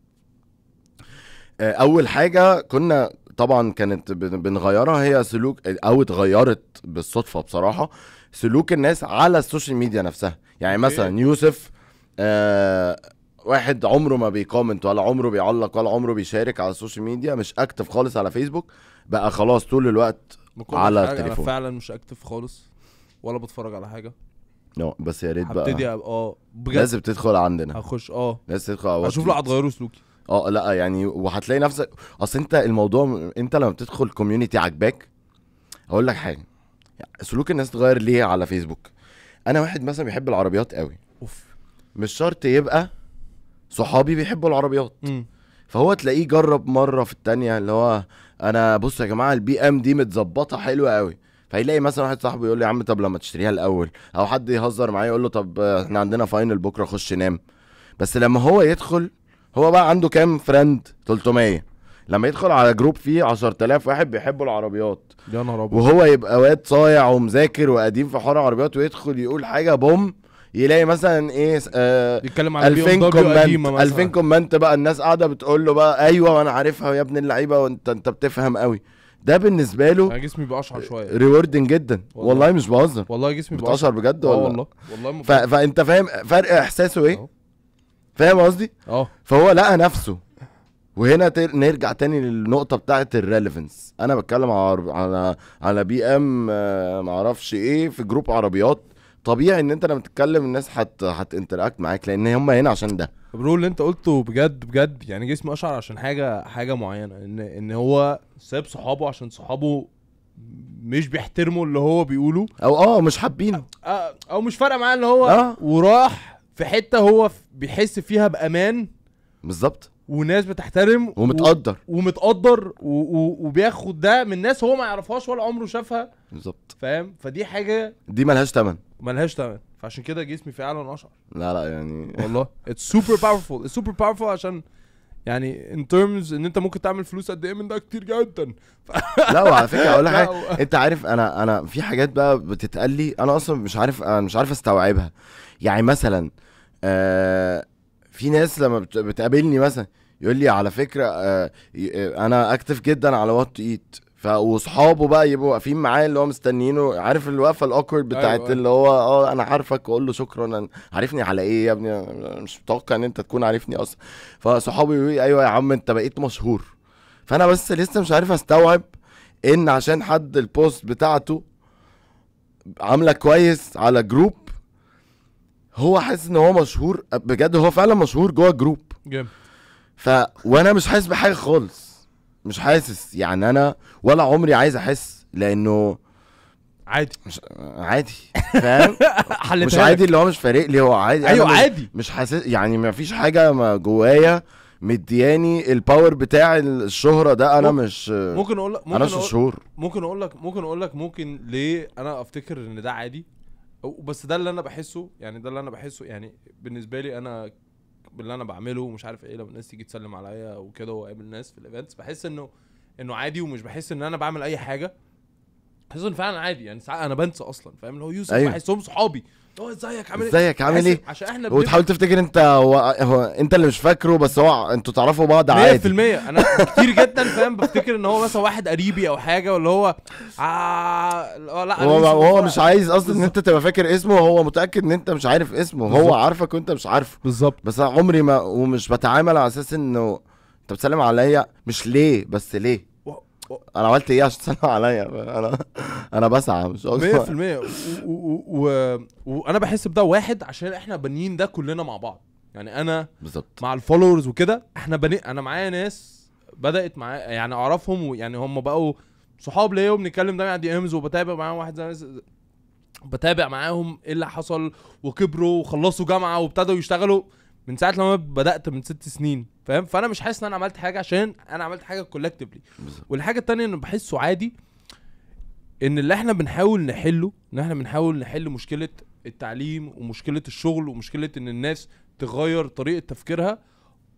آه، اول حاجه كنا طبعا كانت بنغيرها هي سلوك او اتغيرت بالصدفه بصراحه سلوك الناس على السوشيال ميديا نفسها يعني مثلا يوسف آه واحد عمره ما بيكومنت ولا عمره بيعلق ولا عمره بيشارك على السوشيال ميديا مش اكتف خالص على فيسبوك بقى خلاص طول الوقت على التليفون انا فعلا مش اكتف خالص ولا بتفرج على حاجه نو بس يا ريت بقى هبتدي اه بجد لازم تدخل عندنا هخش اه لازم تدخل اشوف لو هتغيروا سلوكي اه لا يعني وهتلاقي نفسك اصل انت الموضوع انت لما بتدخل كوميونتي عاجباك اقول لك حاجه سلوك الناس اتغير ليه على فيسبوك انا واحد مثلا بيحب العربيات قوي اوف مش شرط يبقى صحابي بيحبوا العربيات م. فهو تلاقيه جرب مره في التانية اللي هو انا بصوا يا جماعه البي ام دي متظبطه حلوه قوي فيلاقي مثلا واحد صاحبه يقول لي يا عم طب لما تشتريها الاول او حد يهزر معايا يقول له طب احنا عندنا فاينل بكره خش نام بس لما هو يدخل هو بقى عنده كام فرند 300 لما يدخل على جروب فيه 10000 واحد بيحبوا العربيات يا نهار ابيض وهو يبقى واد صايع ومذاكر وقديم في حوار عربيات ويدخل يقول حاجه بوم يلاقي مثلا ايه آه يتكلم على 2000 كومنت 2000 كومنت بقى الناس قاعده بتقول له بقى ايوه وانا عارفها يا ابن اللعيبه وانت انت بتفهم قوي ده بالنسبه له انا جسمي بيبقى اشعر شويه ريوردنج جدا والله, والله مش بهزر والله جسمي بقى اشعر بجد والله والله, والله ف... فانت فاهم فرق احساسه ايه أوه. فاهم قصدي؟ اه فهو لقى نفسه وهنا تل... نرجع تاني للنقطه بتاعه الريليفنس انا بتكلم على على على بي ام آه، معرفش ايه في جروب عربيات طبيعي ان انت لما تتكلم الناس هت هتنتراكت معاك لان هم هنا عشان ده برو اللي انت قلته بجد بجد يعني جسم اشعر عشان حاجه حاجه معينه ان ان هو ساب صحابه عشان صحابه مش بيحترموا اللي هو بيقوله او اه مش حابينه أو, او مش فارقه معاه اللي هو آه. وراح في حته هو بيحس فيها بامان بالظبط وناس بتحترم ومتقدر و... ومتقدر و... و... وبياخد ده من ناس هو ما يعرفهاش ولا عمره شافها بالظبط فاهم فدي حاجه دي ملهاش ثمن ملهاش ثمن فعشان كده جسمي فعلا اشعر لا لا يعني والله اتس سوبر باورفول اتس سوبر باورفول عشان يعني ان ترمز ان انت ممكن تعمل فلوس قد ايه من ده كتير جدا ف... لا وعلى فكره اقول لك حاجه انت عارف انا انا في حاجات بقى بتتقال لي انا اصلا مش عارف انا مش عارف استوعبها يعني مثلا آه في ناس لما بتقابلني مثلا يقول لي على فكره آه, آه، انا اكتف جدا على وات ايت فاصحابه بقى يبقوا واقفين معايا اللي هو مستنيينه عارف الوقفه الاوكورد بتاعت أيوة،, أيوة. اللي هو اه انا عارفك واقول له شكرا عارفني على ايه يا ابني مش متوقع ان انت تكون عارفني اصلا فصحابي يقولوا لي ايوه يا عم انت بقيت مشهور فانا بس لسه مش عارف استوعب ان عشان حد البوست بتاعته عامله كويس على جروب هو حاسس ان هو مشهور بجد هو فعلا مشهور جوه الجروب جامد ف وانا مش حاسس بحاجه خالص مش حاسس يعني انا ولا عمري عايز احس لانه عادي مش عادي فاهم مش عادي اللي هو مش فارق لي هو عادي ايوه مش... عادي مش حاسس يعني ما فيش حاجه جوايا مدياني الباور بتاع الشهره ده انا مش ممكن اقول لك ممكن انا مش مشهور ممكن اقول لك ممكن اقول لك ممكن ليه انا افتكر ان ده عادي بس ده اللي انا بحسه يعني ده اللي انا بحسه يعني بالنسبه لي انا باللي انا بعمله ومش عارف ايه لما الناس تيجي تسلم عليا وكده واقابل ناس في الايفنتس بحس انه انه عادي ومش بحس ان انا بعمل اي حاجه بحس انه فعلا عادي يعني ساعات انا بنسى اصلا فاهم اللي هو يوسف أيوه. بحسهم صحابي هو ازيك عامل ايه ازيك عامل ايه عشان احنا بنبقى- وتحاول تفتكر انت هو, هو انت اللي مش فاكره بس هو انتوا تعرفوا بعض عادي 100% انا كتير جدا فاهم بفتكر ان هو مثلا واحد قريبي او حاجه واللي هو آه لا هو هو مش عايز اصلا ان انت تبقى فاكر اسمه هو متاكد ان انت مش عارف اسمه بالظبط. هو عارفك وانت مش عارفه بالظبط بس عمري ما ومش بتعامل على اساس انه انت بتسلم عليا مش ليه بس ليه انا عملت ايه عشان تسلم عليا انا انا بسعى مش اكتر 100% وانا بحس بده واحد عشان احنا بانيين ده كلنا مع بعض يعني انا بالظبط مع الفولورز وكده احنا بني انا معايا ناس بدات معايا يعني اعرفهم ويعني هم بقوا صحاب ليا وبنتكلم دايما عن دي امز وبتابع معاهم واحد زي بتابع معاهم ايه اللي حصل وكبروا وخلصوا جامعه وابتدوا يشتغلوا من ساعه لما بدات من ست سنين فاهم فانا مش حاسس ان انا عملت حاجه عشان انا عملت حاجه كولكتيفلي والحاجه التانية انا بحسه عادي ان اللي احنا بنحاول نحله ان احنا بنحاول نحل مشكله التعليم ومشكله الشغل ومشكله ان الناس تغير طريقه تفكيرها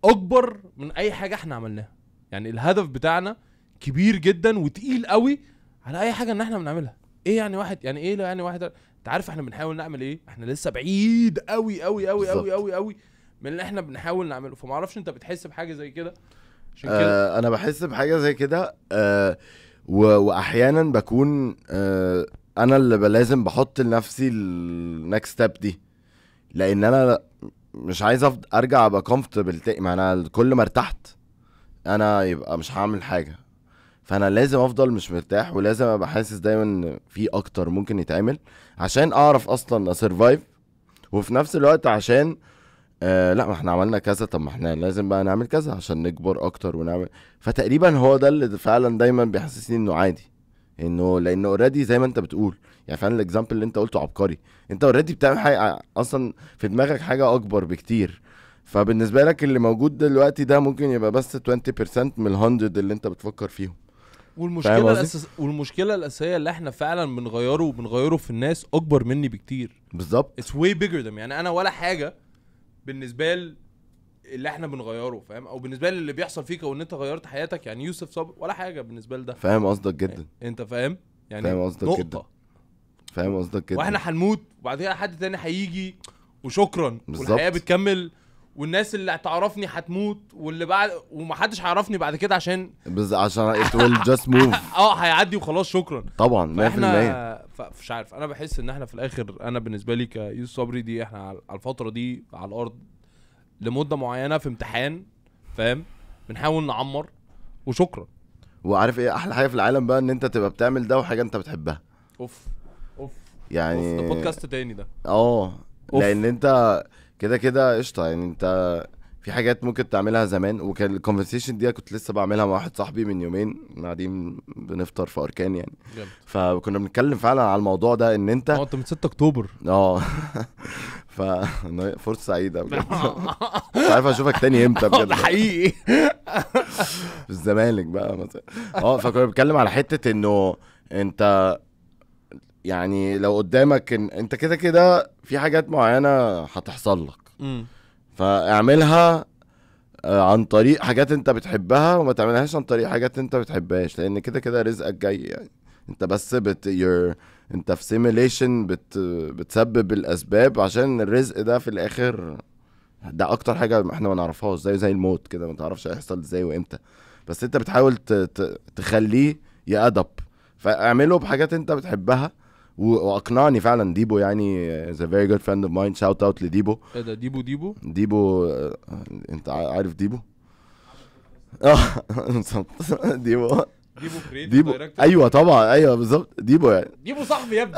اكبر من اي حاجه احنا عملناها يعني الهدف بتاعنا كبير جدا وتقيل قوي على اي حاجه ان احنا بنعملها ايه يعني واحد يعني ايه يعني واحد انت عارف احنا بنحاول نعمل ايه احنا لسه بعيد قوي قوي قوي قوي قوي قوي من اللي احنا بنحاول نعمله فما اعرفش انت بتحس بحاجه زي كده عشان آه، كده آه انا بحس بحاجه زي كده آه و... واحيانا بكون آه انا اللي لازم بحط لنفسي النكست ستيب دي لان انا مش عايز أفض... ارجع ابقى كومفورتبل ما انا كل ما ارتحت انا يبقى مش هعمل حاجه فانا لازم افضل مش مرتاح ولازم ابقى حاسس دايما ان في اكتر ممكن يتعمل عشان اعرف اصلا اسرفايف وفي نفس الوقت عشان آه لا ما احنا عملنا كذا طب ما احنا لازم بقى نعمل كذا عشان نكبر اكتر ونعمل فتقريبا هو ده اللي فعلا دايما بيحسسني انه عادي انه لانه اوريدي زي ما انت بتقول يعني فعلا الاكزامبل اللي انت قلته عبقري انت اوريدي بتعمل حاجه اصلا في دماغك حاجه اكبر بكتير فبالنسبه لك اللي موجود دلوقتي ده ممكن يبقى بس 20% من ال 100 اللي انت بتفكر فيهم والمشكله الأساس والمشكله الاساسيه اللي احنا فعلا بنغيره وبنغيره في الناس اكبر مني بكتير بالظبط اتس واي بيجر يعني انا ولا حاجه بالنسبه اللي احنا بنغيره فاهم او بالنسبه للي اللي بيحصل فيك وان انت غيرت حياتك يعني يوسف صبر ولا حاجه بالنسبه لده فاهم قصدك جدا إيه؟ انت فاهم يعني فاهم قصدك جدا فاهم قصدك جدا واحنا هنموت وبعديها حد تاني هيجي وشكرا بالزبط. والحياه بتكمل والناس اللي هتعرفني هتموت واللي بعد ومحدش هيعرفني بعد كده عشان بز... عشان ات ويل جاست موف اه هيعدي وخلاص شكرا طبعا 100% فمش عارف انا بحس ان احنا في الاخر انا بالنسبه لي كيوسف صبري دي احنا على الفتره دي على الارض لمده معينه في امتحان فاهم بنحاول نعمر وشكرا وعارف ايه احلى حاجه في العالم بقى ان انت تبقى بتعمل ده وحاجه انت بتحبها اوف اوف يعني اوف ده بودكاست تاني ده اه لان انت كده كده قشطه يعني انت في حاجات ممكن تعملها زمان وكان الكونفرسيشن دي كنت لسه بعملها مع واحد صاحبي من يومين قاعدين بنفطر في اركان يعني فكنا بنتكلم فعلا على الموضوع ده ان انت اه انت من 6 اكتوبر اه ف فرصه سعيده بجد مش عارف اشوفك تاني امتى بجد ده حقيقي في الزمالك بقى مثلا اه فكنا بنتكلم على حته انه انت يعني لو قدامك إن انت كده كده في حاجات معينه هتحصل لك فاعملها آه، عن طريق حاجات انت بتحبها وما تعملهاش عن طريق حاجات انت بتحبهاش لان كده كده رزقك جاي يعني انت بس بت your... انت في سيميليشن بت... بتسبب الاسباب عشان الرزق ده في الاخر ده اكتر حاجه احنا ما نعرفهاش زي زي الموت كده ما تعرفش هيحصل ازاي وامتى بس انت بتحاول ت... ت... تخليه يأدب فاعمله بحاجات انت بتحبها واقنعني فعلا ديبو يعني از ا فيري جود فريند اوف ماين شاوت اوت لديبو ايه ده ديبو ديبو ديبو آه، انت عارف ديبو؟ اه ديبو ديبو كريتيف ديبو ايوه طبعا ايوه بالظبط ديبو يعني ديبو صاحبي يا ابني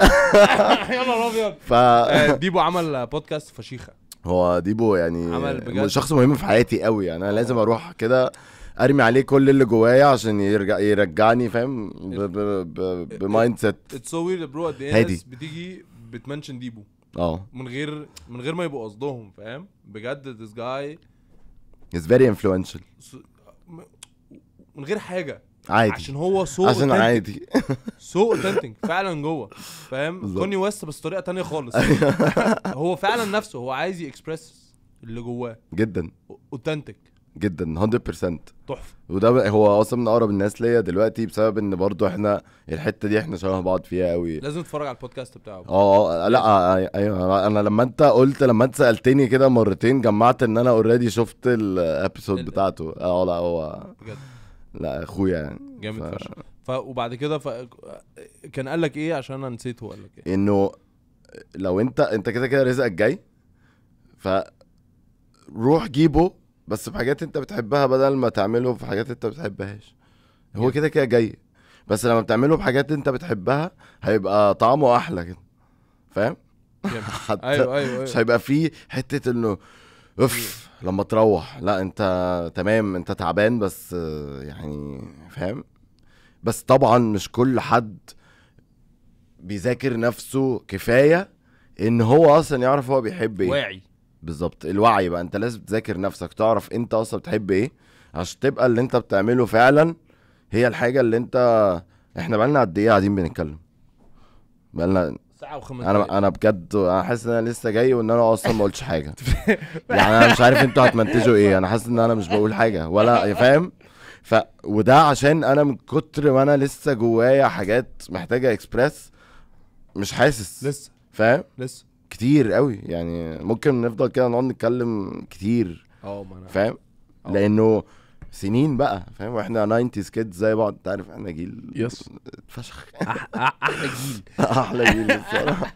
يا نهار ابيض ف آه، ديبو عمل بودكاست فشيخه هو ديبو يعني شخص مهم في حياتي قوي يعني انا لازم آه. اروح كده ارمي عليه كل اللي جوايا عشان يرجع يرجعني فاهم بمايند سيت اتس سو ويرد برو قد ايه ناس بتيجي بتمنشن ديبو اه من غير من غير ما يبقوا قصدهم فاهم بجد ذيس جاي از فيري انفلونشال من غير حاجه عادي عشان هو سو عشان عادي سو اوثنتنج فعلا جوه فاهم كوني ويست بس طريقه تانية خالص هو فعلا نفسه هو عايز يكسبرس اللي جواه جدا اوثنتيك جدا 100% تحفه وده هو اصلا من اقرب الناس ليا دلوقتي بسبب ان برضو احنا الحته دي احنا شبه بعض فيها قوي لازم تتفرج على البودكاست بتاعه اه, آه،, آه، لا آه، ايوه انا لما انت قلت لما انت سالتني كده مرتين جمعت ان انا اوريدي شفت الابيسود بتاعته اه لا هو بجد لا اخويا يعني جامد ف... فشخ ف... وبعد كده ف... كان قال لك ايه عشان انا نسيته قال لك ايه انه لو انت انت كده كده رزقك جاي ف روح جيبه بس في حاجات انت بتحبها بدل ما تعمله في حاجات انت بتحبهاش هو كده كده جاي بس لما بتعمله بحاجات انت بتحبها هيبقى طعمه احلى كده فاهم حتى أيوة, ايوه ايوه مش هيبقى فيه حته انه اوف لما تروح لا انت تمام انت تعبان بس يعني فاهم بس طبعا مش كل حد بيذاكر نفسه كفايه ان هو اصلا يعرف هو بيحب ايه واعي بالظبط الوعي بقى انت لازم تذاكر نفسك تعرف انت اصلا بتحب ايه عشان تبقى اللي انت بتعمله فعلا هي الحاجه اللي انت احنا بقالنا قد ايه قاعدين بنتكلم بقالنا ساعه وخمس انا انا بجد انا حاسس ان انا لسه جاي وان انا اصلا ما قلتش حاجه يعني, يعني انا مش عارف انتوا هتمنتجوا ايه انا حاسس ان انا مش بقول حاجه ولا فاهم ف وده عشان انا من كتر ما انا لسه جوايا حاجات محتاجه اكسبريس مش حاسس لسه فاهم لسه كتير قوي يعني ممكن نفضل كده نقعد نتكلم كتير اه ما انا فاهم اه. لانه سنين بقى فاهم واحنا 90 كيدز زي بعض انت عارف احنا جيل يس فشخ احلى جيل احلى جيل الصراحه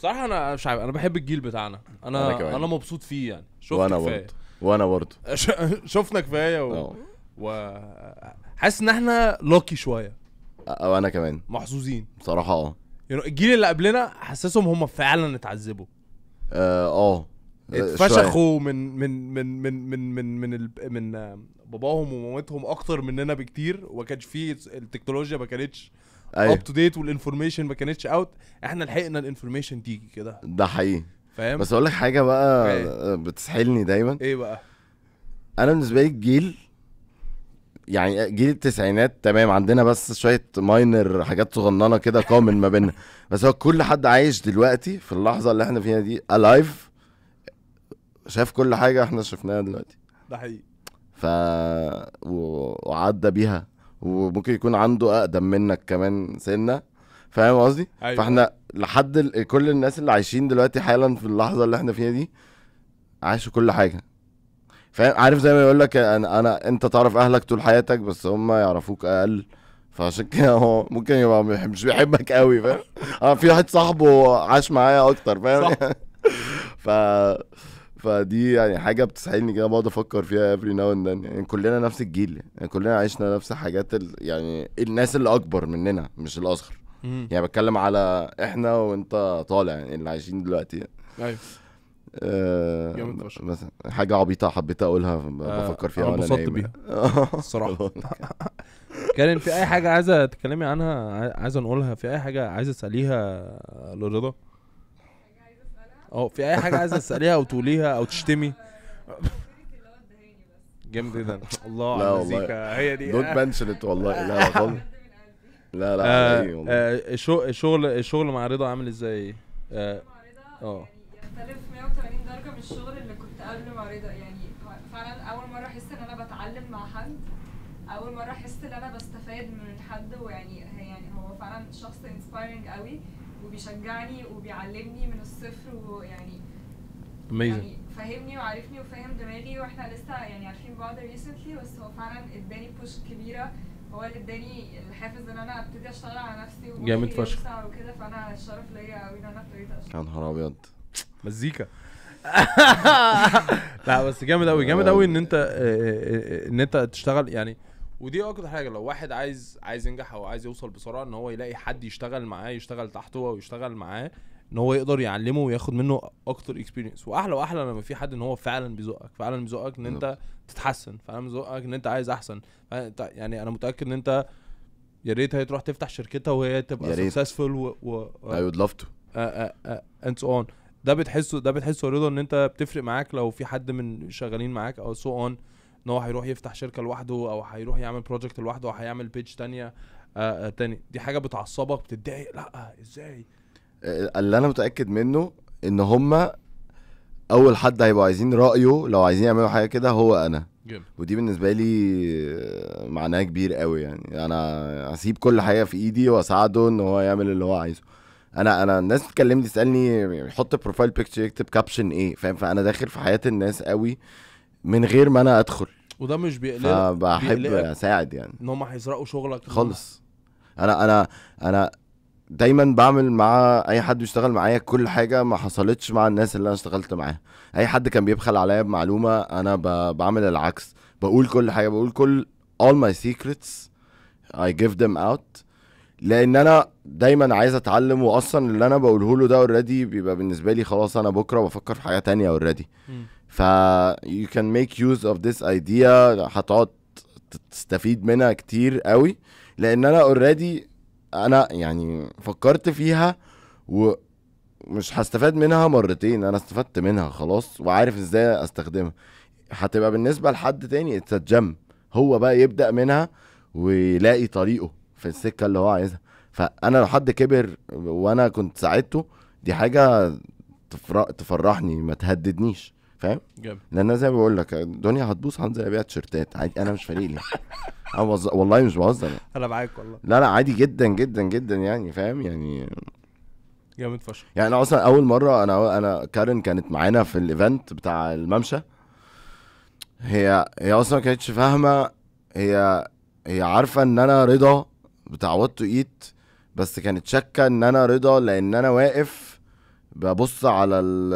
صراحه انا مش عارف انا بحب الجيل بتاعنا انا انا, أنا مبسوط فيه يعني شفت وانا برضه وانا برضه شفنا كفايه و... اه. و... حاسس ان احنا لاكي شويه وانا كمان محظوظين بصراحه اه يعني الجيل اللي قبلنا حسسهم هم فعلا اتعذبوا اه اه اتفشخوا من من من من من من من, من باباهم ومامتهم اكتر مننا بكتير وما كانش فيه التكنولوجيا ما كانتش اب تو ديت والانفورميشن ما كانتش اوت احنا لحقنا الانفورميشن تيجي كده ده حقيقي فاهم بس اقول لك حاجه بقى إيه؟ بتسحلني دايما ايه بقى انا بالنسبه لي الجيل يعني جيل التسعينات تمام عندنا بس شويه ماينر حاجات صغننه كده كومن ما بيننا بس هو كل حد عايش دلوقتي في اللحظه اللي احنا فيها دي الايف شاف كل حاجه احنا شفناها دلوقتي ده حقيقي ف و... وعدى بيها وممكن يكون عنده اقدم منك كمان سنه فاهم قصدي أيوة. فاحنا لحد ال... كل الناس اللي عايشين دلوقتي حالا في اللحظه اللي احنا فيها دي عاشوا كل حاجه فاهم عارف زي ما يقول لك انا انا انت تعرف اهلك طول حياتك بس هم يعرفوك اقل فعشان كده هو ممكن يبقى مش بيحبك قوي فاهم انا في واحد صاحبه عاش معايا اكتر فاهم ف فدي يعني حاجه بتسعدني كده بقعد افكر فيها افري ناو اند يعني كلنا نفس الجيل يعني كلنا عشنا نفس حاجات ال... يعني الناس اللي اكبر مننا مش الاصغر يعني بتكلم على احنا وانت طالع يعني اللي عايشين دلوقتي ايوه آه، مثلا حاجه عبيطه حبيت اقولها آه، بفكر فيها وانا نايم بيها الصراحه كان في اي حاجه عايزه تتكلمي عنها عايزه نقولها في اي حاجه عايزه تساليها لرضا اه في اي حاجه عايزه تساليها او تقوليها او تشتمي جامد جدا إيه الله على المزيكا هي دي دوت بنشنت والله لا خالص لا لا آه والله آه، الشغل الشغل مع رضا عامل ازاي؟ اه من الشغل اللي كنت قبل رضا يعني فعلا اول مره احس ان انا بتعلم مع حد اول مره احس ان انا بستفاد من حد ويعني يعني هو فعلا شخص انسبايرنج قوي وبيشجعني وبيعلمني من الصفر ويعني يعني فهمني وعارفني وفاهم دماغي واحنا لسه يعني عارفين بعض ريسنتلي بس هو فعلا اداني بوش كبيره هو اللي اداني الحافز ان انا ابتدي اشتغل على نفسي جامد فشخ وكده فانا الشرف ليا قوي ان انا ابتديت اشتغل يا نهار ابيض مزيكا لا بس جامد قوي جامد قوي ان انت آه، آه، آه، ان انت تشتغل يعني ودي اكتر حاجه لو واحد عايز عايز ينجح او عايز يوصل بسرعه ان هو يلاقي حد يشتغل معاه يشتغل تحته ويشتغل معاه ان هو يقدر يعلمه وياخد منه اكتر اكسبيرينس واحلى واحلى لما في حد ان هو فعلا بيزقك فعلا بيزقك ان انت تتحسن فعلا بيزقك ان انت عايز احسن يعني انا متاكد ان انت يا ريت هي تروح تفتح شركتها وهي تبقى سكسسفول و, و... I would love to and so on ده بتحسه ده بتحسه رضا ان انت بتفرق معاك لو في حد من شغالين معاك او سو so اون ان هو هيروح يفتح شركه لوحده او هيروح يعمل بروجكت لوحده او هيعمل بيتش تانية آه،, آه تاني دي حاجه بتعصبك بتتضايق لا ازاي آه، اللي انا متاكد منه ان هما اول حد هيبقوا عايزين رايه لو عايزين يعملوا حاجه كده هو انا جميل. ودي بالنسبه لي آه، معناها كبير قوي يعني انا هسيب كل حاجه في ايدي واساعده ان هو يعمل اللي هو عايزه انا انا الناس بتكلمني تسالني يحط بروفايل بيكتشر يكتب كابشن ايه فاهم فانا داخل في حياه الناس قوي من غير ما انا ادخل وده مش بيقلقك فبحب اساعد يعني ان هم هيسرقوا شغلك خالص انا انا انا دايما بعمل مع اي حد بيشتغل معايا كل حاجه ما حصلتش مع الناس اللي انا اشتغلت معاها اي حد كان بيبخل عليا بمعلومه انا ب... بعمل العكس بقول كل حاجه بقول كل all my secrets I give them out لان انا دايما عايز اتعلم واصلا اللي انا بقوله له ده اوريدي بيبقى بالنسبه لي خلاص انا بكره بفكر في حاجه تانية اوريدي ف you can make use of this idea هتقعد تستفيد منها كتير قوي لان انا اوريدي انا يعني فكرت فيها ومش هستفاد منها مرتين انا استفدت منها خلاص وعارف ازاي استخدمها هتبقى بالنسبه لحد تاني اتس هو بقى يبدا منها ويلاقي طريقه في السكه اللي هو عايزها فانا لو حد كبر وانا كنت ساعدته دي حاجه تفرحني ما تهددنيش فاهم لان زي ما بقول لك الدنيا عن هنزل ابيع تيشرتات عادي انا مش فريق لي انا والله مش بهزر انا معاك والله لا لا عادي جدا جدا جدا يعني فاهم يعني جامد فشخ يعني انا اصلا اول مره انا انا كارن كانت معانا في الايفنت بتاع الممشى هي هي اصلا ما كانتش فاهمه هي هي عارفه ان انا رضا بتاع وات تو ايت بس كانت شاكه ان انا رضا لان انا واقف ببص على ال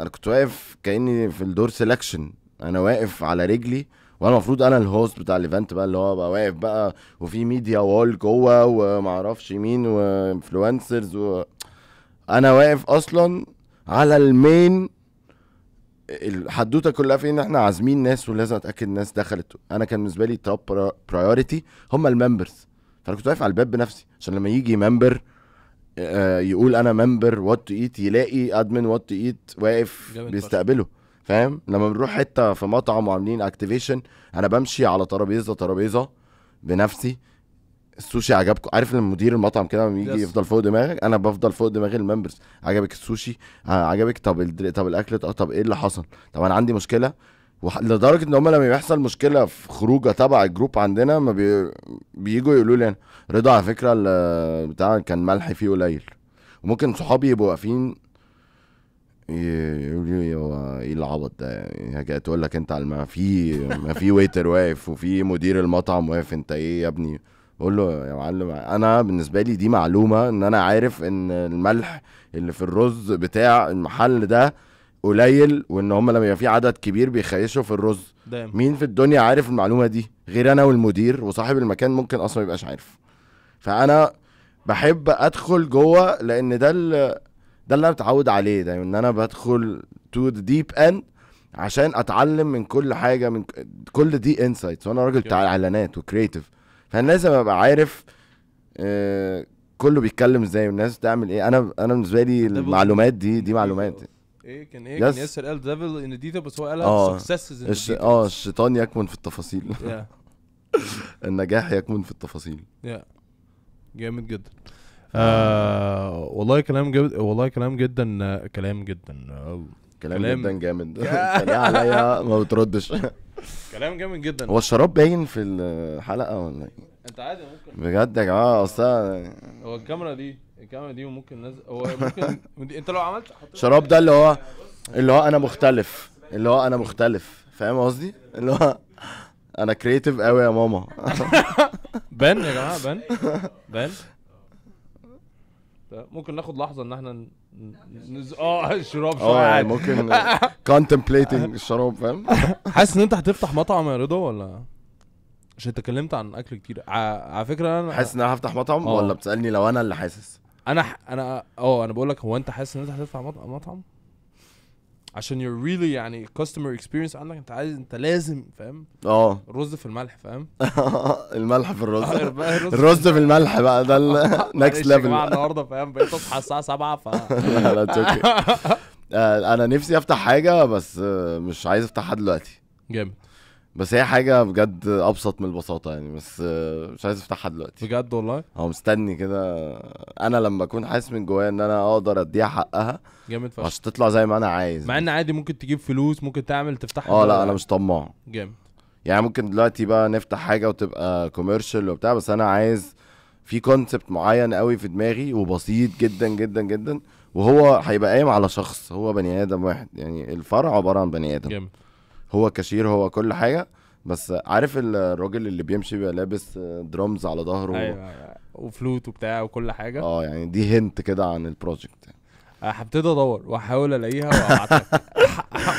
انا كنت واقف كاني في الدور سيلكشن انا واقف على رجلي وانا المفروض انا الهوست بتاع الايفنت بقى اللي هو بقى واقف بقى وفي ميديا وول جوه ومعرفش مين وانفلونسرز و... انا واقف اصلا على المين الحدوته كلها في ان احنا عازمين ناس ولازم اتاكد الناس دخلت انا كان بالنسبه لي توب برايورتي هم الممبرز فانا كنت واقف على الباب بنفسي عشان لما يجي ممبر آه، يقول انا ممبر وات تو ايت يلاقي ادمن وات تو ايت واقف بيستقبله فاهم لما بنروح حته في مطعم وعاملين اكتيفيشن انا بمشي على ترابيزه ترابيزه بنفسي السوشي عجبكم عارف لما مدير المطعم كده لما يجي يفضل فوق دماغك انا بفضل فوق دماغي الممبرز عجبك السوشي آه، عجبك طب طب الاكل طب ايه اللي حصل طب انا عندي مشكله لدرجه ان هم لما بيحصل مشكله في خروجه تبع الجروب عندنا ما بي... بيجوا يقولوا لي يعني، رضا على فكره بتاع كان ملح فيه قليل وممكن صحابي يبقوا واقفين يقولوا لي هو ايه العبط ده يعني تقول لك انت على ما في ما في ويتر واقف وفي مدير المطعم واقف انت ايه يا ابني اقول له يا معلم انا بالنسبه لي دي معلومه ان انا عارف ان الملح اللي في الرز بتاع المحل ده قليل وان هم لما يبقى في عدد كبير بيخيشوا في الرز دايم. مين في الدنيا عارف المعلومه دي غير انا والمدير وصاحب المكان ممكن اصلا ما يبقاش عارف فانا بحب ادخل جوه لان ده ال... ده اللي انا متعود عليه ده ان انا بدخل تو ذا ديب اند عشان اتعلم من كل حاجه من كل دي انسايتس وانا راجل بتاع اعلانات وكريتيف فانا لازم ابقى عارف آه كله بيتكلم ازاي والناس بتعمل ايه انا انا بالنسبه لي المعلومات دي دي أيوه. معلومات ايه كان ايه كان ياسر قال ديفل ان ديتا بس هو قالها سكسسز آه. اه الشيطان يكمن في التفاصيل النجاح يكمن في التفاصيل يا جامد جدا آه والله كلام جامد والله كلام جدا كلام جدا كلام, كلام جدا جامد عليا ما بتردش كلام جامد جدا هو الشراب باين في الحلقه ولا إيه؟ انت عادي ممكن بجد يا جماعه اصل هو الكاميرا دي الكلمه دي ممكن نز... هو ممكن انت لو عملت شراب ده اللي هو اللي هو انا مختلف اللي هو انا مختلف فاهم قصدي اللي هو انا كريتيف قوي يا ماما بان يا جماعه بان بان ممكن ناخد لحظه ان احنا نز... اه الشراب شويه آه، يعني ممكن كونتمبليتنج الشراب فاهم حاسس ان انت هتفتح مطعم يا رضا ولا عشان انت اتكلمت عن اكل كتير على فكره انا حاسس ان انا هفتح مطعم أوه. ولا بتسالني لو انا اللي حاسس انا ح... انا اه انا بقول لك هو انت حاسس ان انت هتدفع مطعم عشان يور ريلي يعني كاستمر اكسبيرينس عندك انت عايز انت لازم فاهم اه الرز في الملح فاهم الملح في الرز الرز في الملح بقى ده النكست ليفل بقى النهارده فاهم بقيت اصحى الساعه 7 ف لا آه، انا نفسي افتح حاجه بس مش عايز افتحها دلوقتي جامد بس هي حاجه بجد ابسط من البساطه يعني بس مش عايز افتحها دلوقتي بجد والله هو مستني كده انا لما اكون حاسس من جوايا ان انا اقدر اديها حقها جامد فشخ عشان تطلع زي ما انا عايز مع ان عادي ممكن تجيب فلوس ممكن تعمل تفتحها اه لا انا مش طماع جامد يعني ممكن دلوقتي بقى نفتح حاجه وتبقى كوميرشال وبتاع بس انا عايز في كونسبت معين قوي في دماغي وبسيط جدا جدا جدا وهو هيبقى قايم على شخص هو بني ادم واحد يعني الفرع عباره عن بني ادم جامد هو كاشير هو كل حاجه بس عارف الراجل اللي بيمشي بيبقى لابس درمز على ظهره ايوه ايوه وفلوت وبتاع وكل حاجه اه يعني دي هنت كده عن البروجكت يعني. آه، هبتدي ادور واحاول الاقيها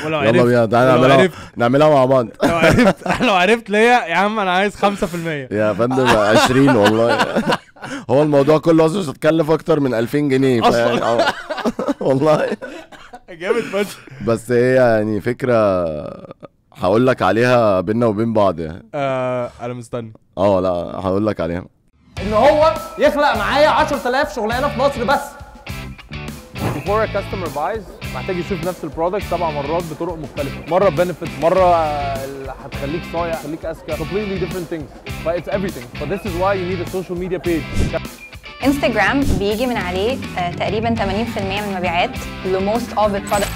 ولو عرفت يلا بينا تعالى نعملها عرفت... نعملها مع بعض لو عرفت لو عرفت ليا يا عم انا عايز 5% يا فندم 20 والله هو الموضوع كله اصلا مش هتكلف اكتر من 2000 جنيه آه. والله جامد بس بس هي يعني فكره هقول لك عليها بينا وبين بعض يعني آه انا مستني اه لا هقول لك عليها ان هو يخلق معايا 10000 شغلانه في مصر بس before a customer buys محتاج يشوف نفس البرودكت سبع مرات بطرق مختلفه مره بنفيت مره هتخليك صايع هتخليك اذكى completely different things but it's everything but this is why you need a social media page انستجرام بيجي من عليه آه، تقريبا 80% من المبيعات لموست اوف البرودكت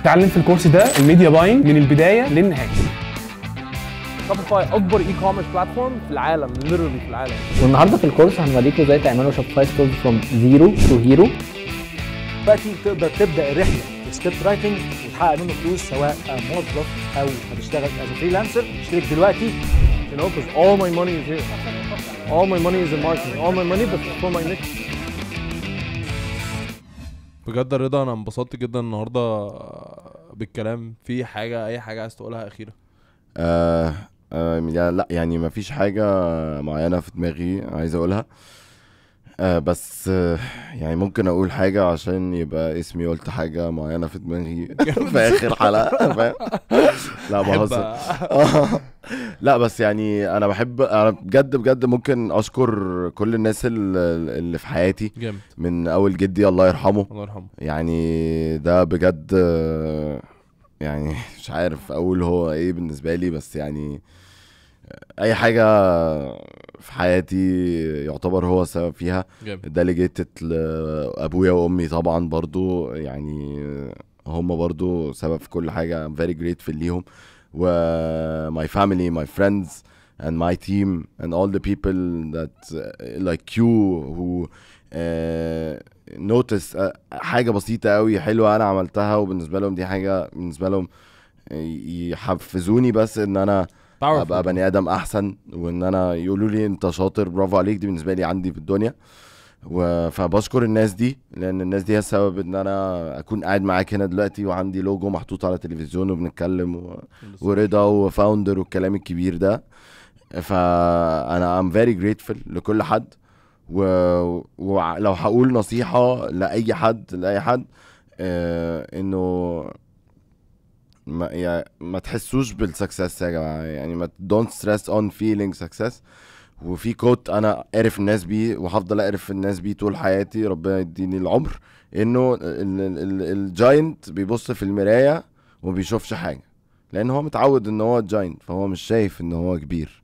اتعلم في الكورس ده الميديا باين من البدايه للنهايه شوبيفاي اكبر اي كوميرس بلاتفورم في العالم ليرلي في العالم والنهارده في الكورس هنوريكم ازاي تعملوا شوبيفاي ستورز فروم زيرو تو هيرو دلوقتي تقدر تبدا الرحله سكريبت رايتنج وتحقق منه فلوس سواء موظف او هتشتغل از فريلانسر اشترك دلوقتي you know, because all my money is here. All my money is in marketing. All my money but for my next. بجد رضا انا انبسطت جدا النهارده بالكلام في حاجه اي حاجه عايز تقولها اخيره آه آه يعني لا يعني فيش حاجه معينه في دماغي عايز اقولها آه بس آه يعني ممكن اقول حاجه عشان يبقى اسمي قلت حاجه معينه في دماغي في اخر حلقه فاهم لا بهزر لا بس يعني انا بحب انا بجد بجد ممكن اشكر كل الناس اللي في حياتي جامد من اول جدي الله يرحمه الله يرحمه يعني ده بجد آه، يعني مش عارف اقول هو ايه بالنسبه لي بس يعني اي حاجه في حياتي يعتبر هو السبب فيها ديليجيتد لابويا وامي طبعا برضو يعني هم برضو سبب في كل حاجه I'm very grateful ليهم و my family my friends and my team and all the people that like you who uh, notice uh, حاجة بسيطة قوي حلوة أنا عملتها وبالنسبة لهم دي حاجة بالنسبة لهم يحفزوني بس إن أنا uh, powerful. ابقى بني ادم احسن وان انا يقولوا لي انت شاطر برافو عليك دي بالنسبه لي عندي في الدنيا و... فبشكر الناس دي لان الناس دي هي السبب ان انا اكون قاعد معاك هنا دلوقتي وعندي لوجو محطوط على التلفزيون وبنتكلم و... ورضا وفاوندر والكلام الكبير ده فانا ام فيري جريتفل لكل حد ولو هقول نصيحه لاي حد لاي حد آه انه ما يعني ما تحسوش بالسكسس يا جماعه يعني ما دونت ستريس اون فيلينج سكسس وفي كوت انا عارف الناس بيه وهفضل اعرف الناس بيه طول حياتي ربنا يديني العمر انه الجاينت بيبص في المرايه وما بيشوفش حاجه لان هو متعود ان هو جاينت فهو مش شايف ان هو كبير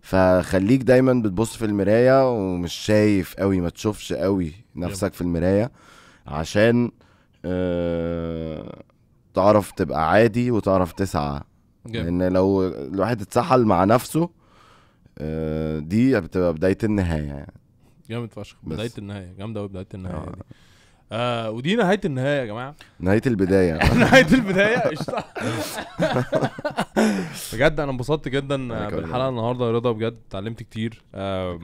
فخليك دايما بتبص في المرايه ومش شايف قوي ما تشوفش قوي نفسك في المرايه عشان آه تعرف تبقى عادي وتعرف تسعى لان لو الواحد اتسحل مع نفسه آه، دي بتبقى بدايه النهايه يعني جامد فشخ بدايه النهايه جامده قوي بدايه النهايه آه. دي آه ودي نهايه النهايه يا جماعه نهايه البدايه نهايه البدايه بجد انا انبسطت جدا بالحلقه النهارده يا رضا بجد اتعلمت كتير آه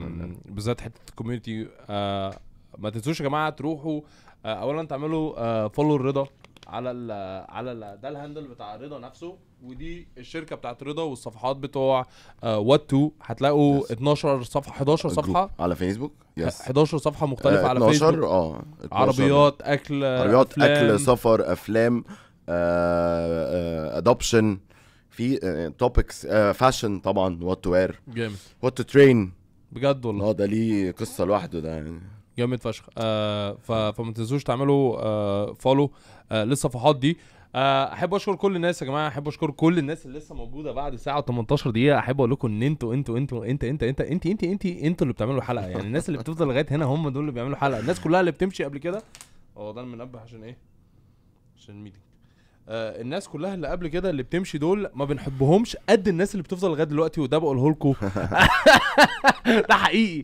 بالذات حته الكوميونتي آه ما تنسوش يا جماعه تروحوا آه اولا تعملوا آه فولو الرضا على ال على ال ده الهاندل بتاع رضا نفسه ودي الشركه بتاعت رضا والصفحات بتوع آه، وات تو هتلاقوا yes. 12 صفحه 11 صفحه على فيسبوك يس yes. 11 صفحه مختلفه uh, على فيسبوك اه uh, عربيات اكل عربيات أفلام. اكل سفر افلام ادوبشن آه، في توبكس فاشن طبعا وات تو وير جامد وات تو ترين بجد والله اه ده ليه قصه لوحده ده يعني جامد فشخ آه فما تنسوش تعملوا آه فولو آه للصفحات دي آه، احب اشكر كل الناس يا جماعه احب اشكر كل الناس اللي لسه موجوده بعد ساعه و18 دقيقه احب اقول لكم ان انتوا انتوا انتوا انت انت انت انت انت انت انتوا اللي بتعملوا الحلقه يعني الناس اللي بتفضل لغايه هنا هم دول اللي بيعملوا حلقه الناس كلها اللي بتمشي قبل كده هو ده المنبه عشان ايه عشان الميتنج آه الناس كلها اللي قبل كده اللي بتمشي دول ما بنحبهمش قد الناس اللي بتفضل لغايه دلوقتي وده بقوله لكم ده حقيقي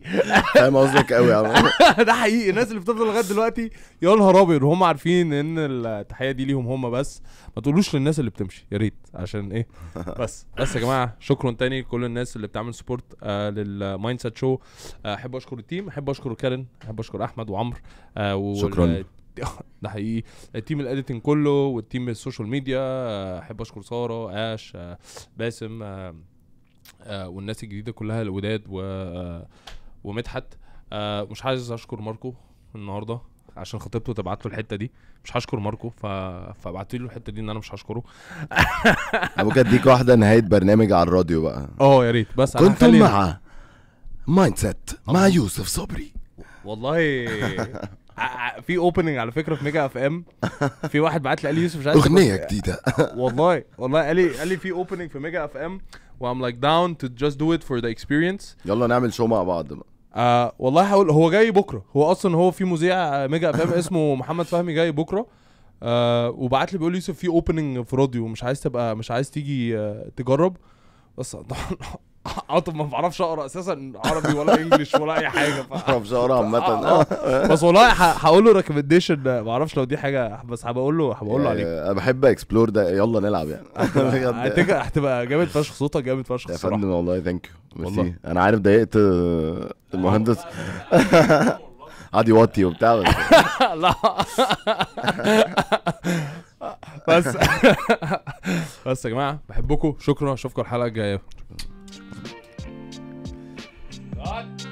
فاهم قصدك قوي يا ده حقيقي الناس اللي بتفضل لغايه دلوقتي يا نهار ابيض وهم عارفين ان التحيه دي ليهم هم بس ما تقولوش للناس اللي بتمشي يا ريت عشان ايه بس بس يا جماعه شكرا تاني لكل الناس اللي بتعمل سبورت آه للمايند سيت شو احب آه اشكر التيم احب اشكر كارن احب اشكر احمد وعمرو آه شكرا ده حقيقي التيم الاديتنج كله والتيم السوشيال ميديا احب اشكر ساره اش آه، باسم آه، آه، والناس الجديده كلها الوداد و ومدحت مش عايز اشكر ماركو النهارده عشان خطيبته تبعت له الحته دي مش هشكر ماركو ف... فبعت له الحته دي ان انا مش هشكره ممكن اديك واحده نهايه برنامج على الراديو بقى اه يا ريت بس كنت مع مايند سيت مع يوسف صبري والله آه، آه، في اوبننج على فكره في ميجا اف ام في واحد بعت لي قال لي يوسف مش عايز اغنيه جديده والله والله قال لي قال لي في اوبننج في ميجا اف ام وام لايك داون تو جاست دو ات فور ذا اكسبيرينس يلا نعمل شو مع بعض بقى آه والله هقول هو جاي بكره هو اصلا هو في مذيع ميجا اف ام اسمه محمد فهمي جاي بكره آه وبعت لي بيقول لي يوسف في اوبننج في راديو مش عايز تبقى مش عايز تيجي آه تجرب بس أه، طب ما بعرفش اقرا اساسا عربي ولا انجلش ولا اي حاجه ما بعرفش اقرا عامه آه، آه. بس والله هقول له ريكومنديشن ما اعرفش لو دي حاجه بس هبقول له هبقول له عليك انا بحب اكسبلور ده يلا نلعب يعني هتبقى جامد فشخ صوتك جامد فشخ يا فندم والله ثانك يو ميرسي انا عارف ضايقت المهندس قعد يوطي وبتاع لا بس بس يا جماعه بحبكم شكرا اشوفكم الحلقه الجايه God.